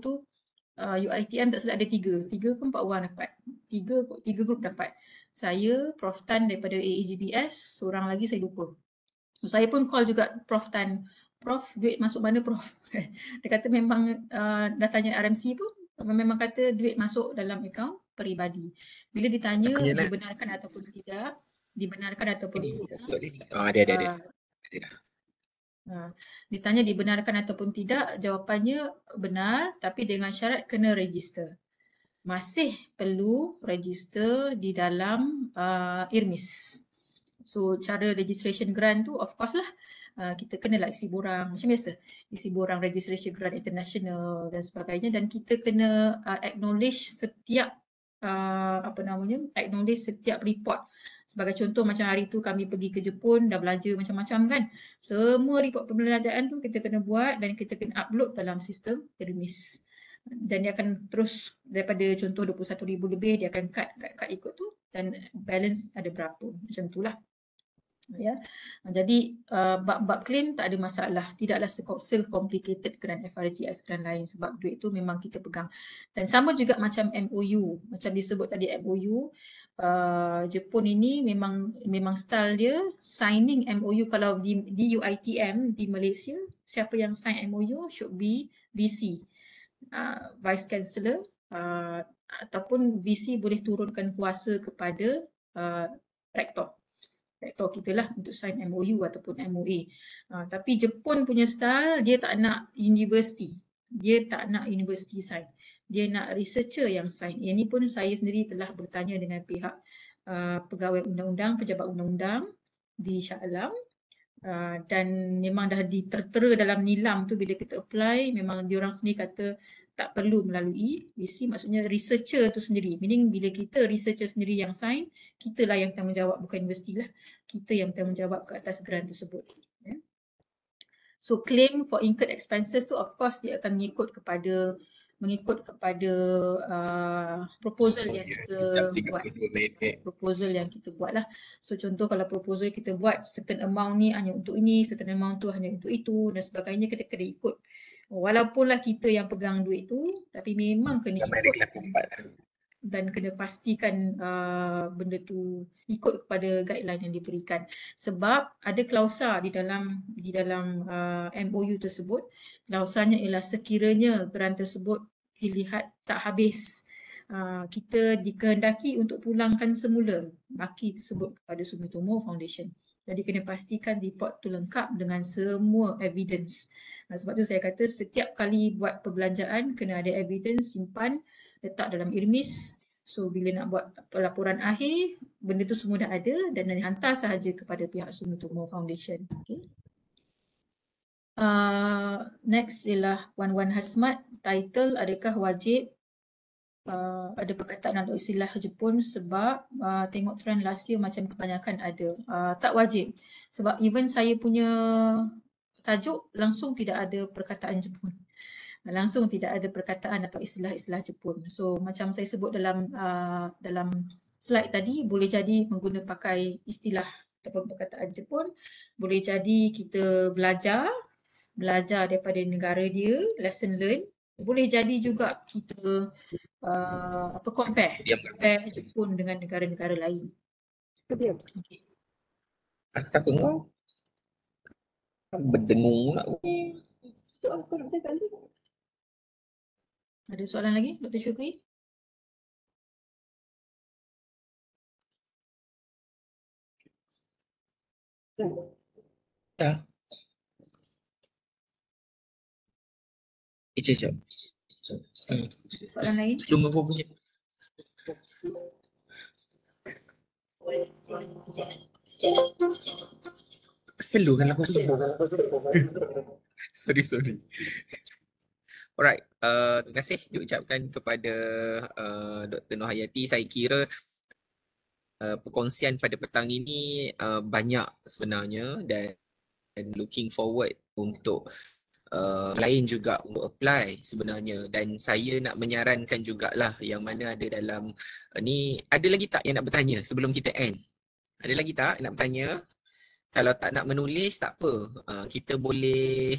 tu uh, ah, UITM tak salah ada tiga. Tiga ke empat orang dapat. Tiga tiga grup dapat. Saya, Prof Tan daripada AAGBS, seorang lagi saya lupa. So, saya pun call juga Prof Tan. Prof, duit masuk mana Prof? (laughs) dia kata memang uh, dah tanya RMC pun. Memang kata duit masuk dalam akaun peribadi. Bila ditanya lah. dibenarkan ataupun tidak, dibenarkan ataupun tidak. ada, ada, ada. Ha. Ditanya dibenarkan ataupun tidak, jawapannya benar tapi dengan syarat kena register. Masih perlu register di dalam uh, IRMIS. So cara registration grant tu of course lah uh, kita kenalah isi borang macam biasa. Isi borang registration grant international dan sebagainya dan kita kena uh, acknowledge setiap uh, apa namanya, acknowledge setiap report Sebagai contoh macam hari tu kami pergi ke Jepun dah belajar macam-macam kan. Semua report pembelajaran tu kita kena buat dan kita kena upload dalam sistem Termis. Dan dia akan terus daripada contoh 21 ribu lebih dia akan cut, cut, cut ikut tu dan balance ada berapa. Macam itulah. Ya. Jadi uh, bab-bab uh, claim tak ada masalah. Tidaklah se-complicated keran FRGS dan lain sebab duit tu memang kita pegang. Dan sama juga macam MOU. Macam disebut tadi MOU uh, Jepun ini memang memang style dia signing MOU kalau di, di UITM di Malaysia siapa yang sign MOU should be VC uh, Vice Chancellor uh, ataupun VC boleh turunkan kuasa kepada uh, rektor rektor kita lah untuk sign MOU ataupun MOA uh, tapi Jepun punya style dia tak nak universiti dia tak nak universiti sign dia nak researcher yang sign. Yang ini pun saya sendiri telah bertanya dengan pihak uh, pegawai undang-undang, pejabat undang-undang di Shah Alam uh, dan memang dah ditertera dalam nilam tu bila kita apply memang diorang sendiri kata tak perlu melalui VC maksudnya researcher tu sendiri meaning bila kita researcher sendiri yang sign kita lah yang tanggungjawab bukan universiti lah kita yang tanggungjawab ke atas grant tersebut ya. so claim for incurred expenses tu of course dia akan mengikut kepada mengikut kepada uh, proposal oh, yang yeah. kita Sejak buat. Proposal yang kita buat lah. So contoh kalau proposal kita buat certain amount ni hanya untuk ini, certain amount tu hanya untuk itu dan sebagainya kita kena ikut. Walaupunlah kita yang pegang duit tu tapi memang kena Sama ikut. Lah. Dan kena pastikan uh, benda tu ikut kepada guideline yang diberikan. Sebab ada klausa di dalam di dalam uh, MOU tersebut. Klausanya ialah sekiranya grant tersebut dilihat tak habis. Uh, kita dikehendaki untuk pulangkan semula baki tersebut kepada Sumitomo Foundation. Jadi kena pastikan report tu lengkap dengan semua evidence. Nah, sebab tu saya kata setiap kali buat perbelanjaan kena ada evidence simpan letak dalam irmis. So bila nak buat laporan akhir benda tu semua dah ada dan hantar sahaja kepada pihak Sumitomo Foundation. Okay. Uh, next ialah Wan Wan Hasmat. Title, adakah wajib uh, ada perkataan atau istilah Jepun sebab uh, tengok trend last year macam kebanyakan ada. Uh, tak wajib. Sebab even saya punya tajuk langsung tidak ada perkataan Jepun. Langsung tidak ada perkataan atau istilah-istilah Jepun. So macam saya sebut dalam uh, dalam slide tadi boleh jadi menggunakan pakai istilah ataupun perkataan Jepun. Boleh jadi kita belajar belajar daripada negara dia, lesson learn. Boleh jadi juga kita uh, apa compare, compare Jepun dengan negara-negara lain. Okay. Aku takut kau. Berdengung pula. Okay. Ada soalan lagi Dr. Syukri? Ya. Yeah. Teacher sekejap. Soalan lain? Tunggu apa kan aku (laughs) Sorry, sorry. Alright, uh, terima kasih diucapkan kepada uh, Dr. Nohayati. Saya kira Uh, perkongsian pada petang ini uh, banyak sebenarnya dan, looking forward untuk uh, lain juga untuk apply sebenarnya dan saya nak menyarankan jugalah yang mana ada dalam uh, ni ada lagi tak yang nak bertanya sebelum kita end ada lagi tak nak bertanya kalau tak nak menulis tak apa uh, kita boleh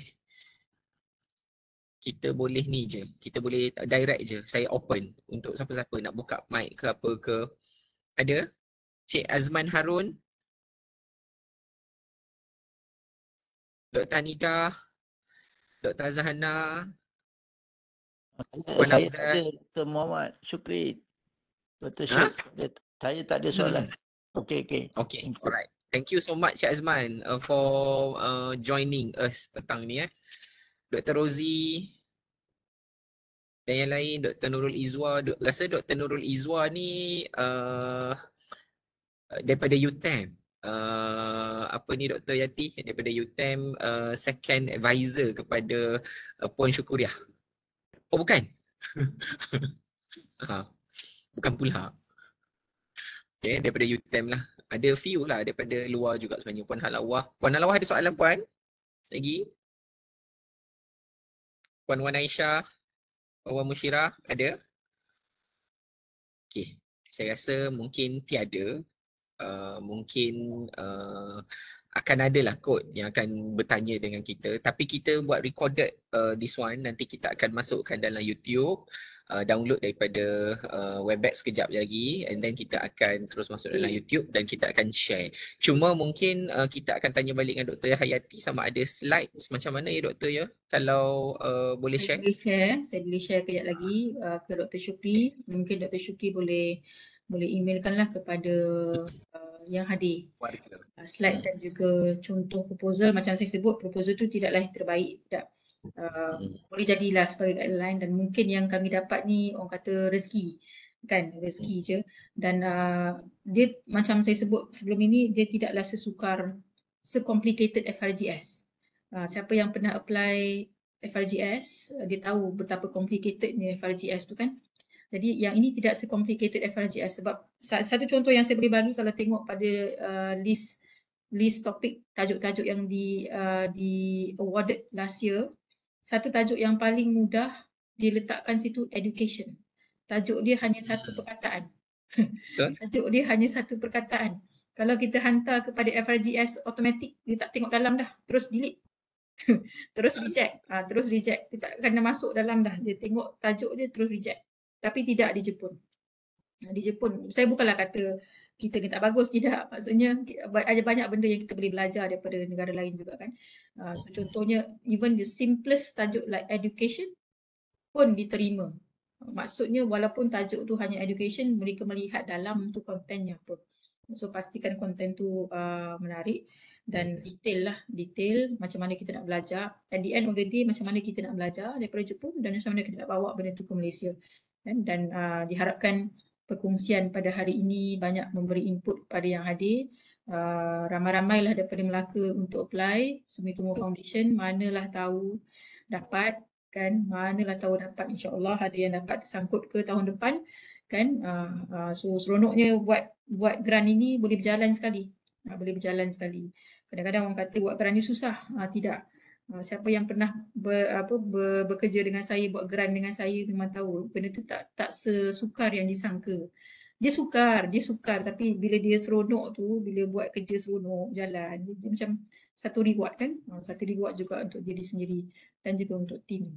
kita boleh ni je kita boleh direct je saya open untuk siapa-siapa nak buka mic ke apa ke ada Cik Azman Harun Dr. Nida, Dr. Zahana. Puan saya Afzal. tak ada Dr. Muhammad Syukri. Dr. Syuk. Saya tak ada soalan. Okay, okay. Okay, alright. Thank you so much Cik Azman uh, for uh, joining us petang ni eh. Dr. Rozi dan yang lain Dr. Nurul Izwa. Rasa Dr. Nurul Izwa ni uh, daripada UTEM uh, apa ni Dr. Yati daripada UTEM uh, second advisor kepada uh, Puan Syukuriah. Oh bukan. (laughs) Ah, bukan pula. Okay, daripada UTEM lah. Ada few lah daripada luar juga sebenarnya. Puan Halawah. Puan Halawah ada soalan Puan? Lagi? Puan Wan Aisyah? Puan Wan Mushira? Ada? Okay. Saya rasa mungkin tiada. Uh, mungkin uh, akan ada lah kot yang akan bertanya dengan kita tapi kita buat recorded uh, this one nanti kita akan masukkan dalam YouTube Uh, download daripada uh, Webex sekejap lagi and then kita akan terus masuk dalam hmm. YouTube dan kita akan share. Cuma mungkin uh, kita akan tanya balik dengan Dr. Hayati sama ada slide macam mana ya Dr. ya? Kalau uh, boleh share. Saya boleh share, saya boleh share kejap lagi uh, ke Dr. Syukri. Mungkin Dr. Syukri boleh boleh emailkanlah kepada uh, yang hadir. Uh, slide dan juga contoh proposal macam saya sebut proposal tu tidaklah terbaik tidak uh, hmm. boleh jadilah sebagai guideline dan mungkin yang kami dapat ni orang kata rezeki kan rezeki hmm. je dan uh, dia macam saya sebut sebelum ini dia tidaklah sesukar secomplicated FRGS. Uh, siapa yang pernah apply FRGS dia tahu betapa complicatednya FRGS tu kan. Jadi yang ini tidak se-complicated FRGS sebab satu contoh yang saya boleh bagi kalau tengok pada uh, list list topik tajuk-tajuk yang di uh, di awarded last year satu tajuk yang paling mudah diletakkan situ education tajuk dia hanya satu hmm. perkataan (laughs) tajuk dia hanya satu perkataan kalau kita hantar kepada FRGS automatic dia tak tengok dalam dah terus delete (laughs) terus hmm. reject ha, terus reject dia tak kena masuk dalam dah dia tengok tajuk dia terus reject tapi tidak di Jepun. Di Jepun, saya bukanlah kata kita ni tak bagus, tidak. Maksudnya ada banyak benda yang kita boleh belajar daripada negara lain juga kan. Ah, so, contohnya even the simplest tajuk like education pun diterima. Maksudnya walaupun tajuk tu hanya education, mereka melihat dalam tu kontennya pun. So pastikan konten tu uh, menarik dan detail lah, detail macam mana kita nak belajar. At the end of the day macam mana kita nak belajar daripada Jepun dan macam mana kita nak bawa benda tu ke Malaysia. Kan? dan uh, diharapkan perkongsian pada hari ini banyak memberi input kepada yang hadir. Uh, ramai-ramailah daripada Melaka untuk apply Sumitomo Foundation, manalah tahu dapat kan, manalah tahu dapat insyaAllah ada yang dapat tersangkut ke tahun depan kan. Uh, uh, so seronoknya buat buat grant ini boleh berjalan sekali. Uh, boleh berjalan sekali. Kadang-kadang orang kata buat grant ini susah. Uh, tidak siapa yang pernah ber, apa ber, bekerja dengan saya buat geran dengan saya memang tahu benda tu tak tak sesukar yang disangka. Dia sukar, dia sukar tapi bila dia seronok tu, bila buat kerja seronok jalan, dia, dia macam satu reward kan? Ha, satu reward juga untuk diri sendiri dan juga untuk tim.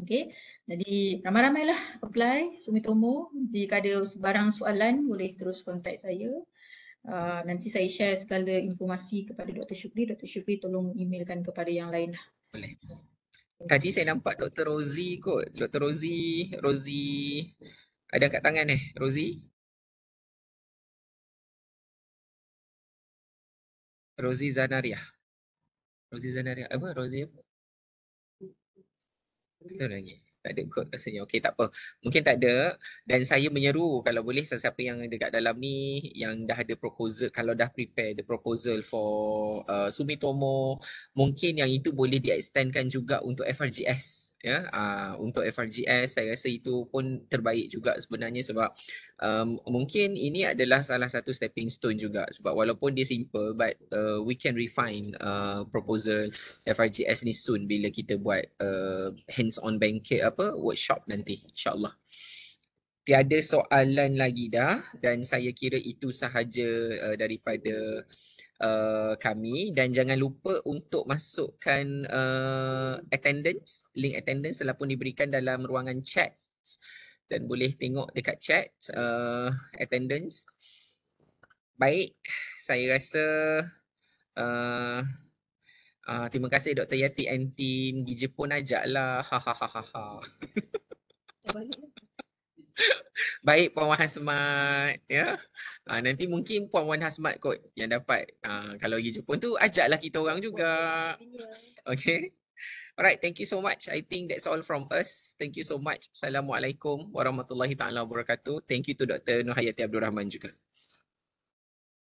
Okay, jadi ramai-ramailah apply Sumitomo. Jika ada sebarang soalan boleh terus kontak saya. Ah, nanti saya share segala informasi kepada Dr. Shukri. Dr. Shukri tolong emailkan kepada yang lain. lah. Boleh. Tadi saya nampak Dr. Rozi kot. Dr. Rozi, Rozi ada angkat tangan eh. Rozi? Rozi Zanaria, Rozi Zanaria. Apa? Rozi apa? Kita lagi tak ada kot rasanya. Okey tak apa. Mungkin tak ada dan saya menyeru kalau boleh sesiapa yang dekat dalam ni yang dah ada proposal kalau dah prepare the proposal for uh, Sumitomo mungkin yang itu boleh di extendkan juga untuk FRGS ya uh, untuk FRGS saya rasa itu pun terbaik juga sebenarnya sebab um, mungkin ini adalah salah satu stepping stone juga sebab walaupun dia simple but uh, we can refine uh, proposal FRGS ni soon bila kita buat uh, hands on banking apa workshop nanti insyaallah tiada soalan lagi dah dan saya kira itu sahaja uh, daripada Eh, kami dan jangan lupa untuk masukkan uh, attendance, link attendance telah pun diberikan dalam ruangan chat dan boleh tengok dekat chat uh, attendance. Baik, saya rasa uh, Uh, terima kasih Dr. Yati and team Gijepun ajaklah. Ha ha ha ha ha. (laughs) Baik Puan Wan Hasmat ya. Ha, nanti mungkin Puan Wan Hasmat kot yang dapat ha, kalau pergi Jepun tu ajaklah kita orang juga. Okay. Alright, thank you so much. I think that's all from us. Thank you so much. Assalamualaikum warahmatullahi taala wabarakatuh. Thank you to Dr. Nurhayati Abdul Rahman juga.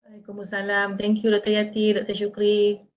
Waalaikumsalam. Thank you Dr. Yati, Dr. Syukri.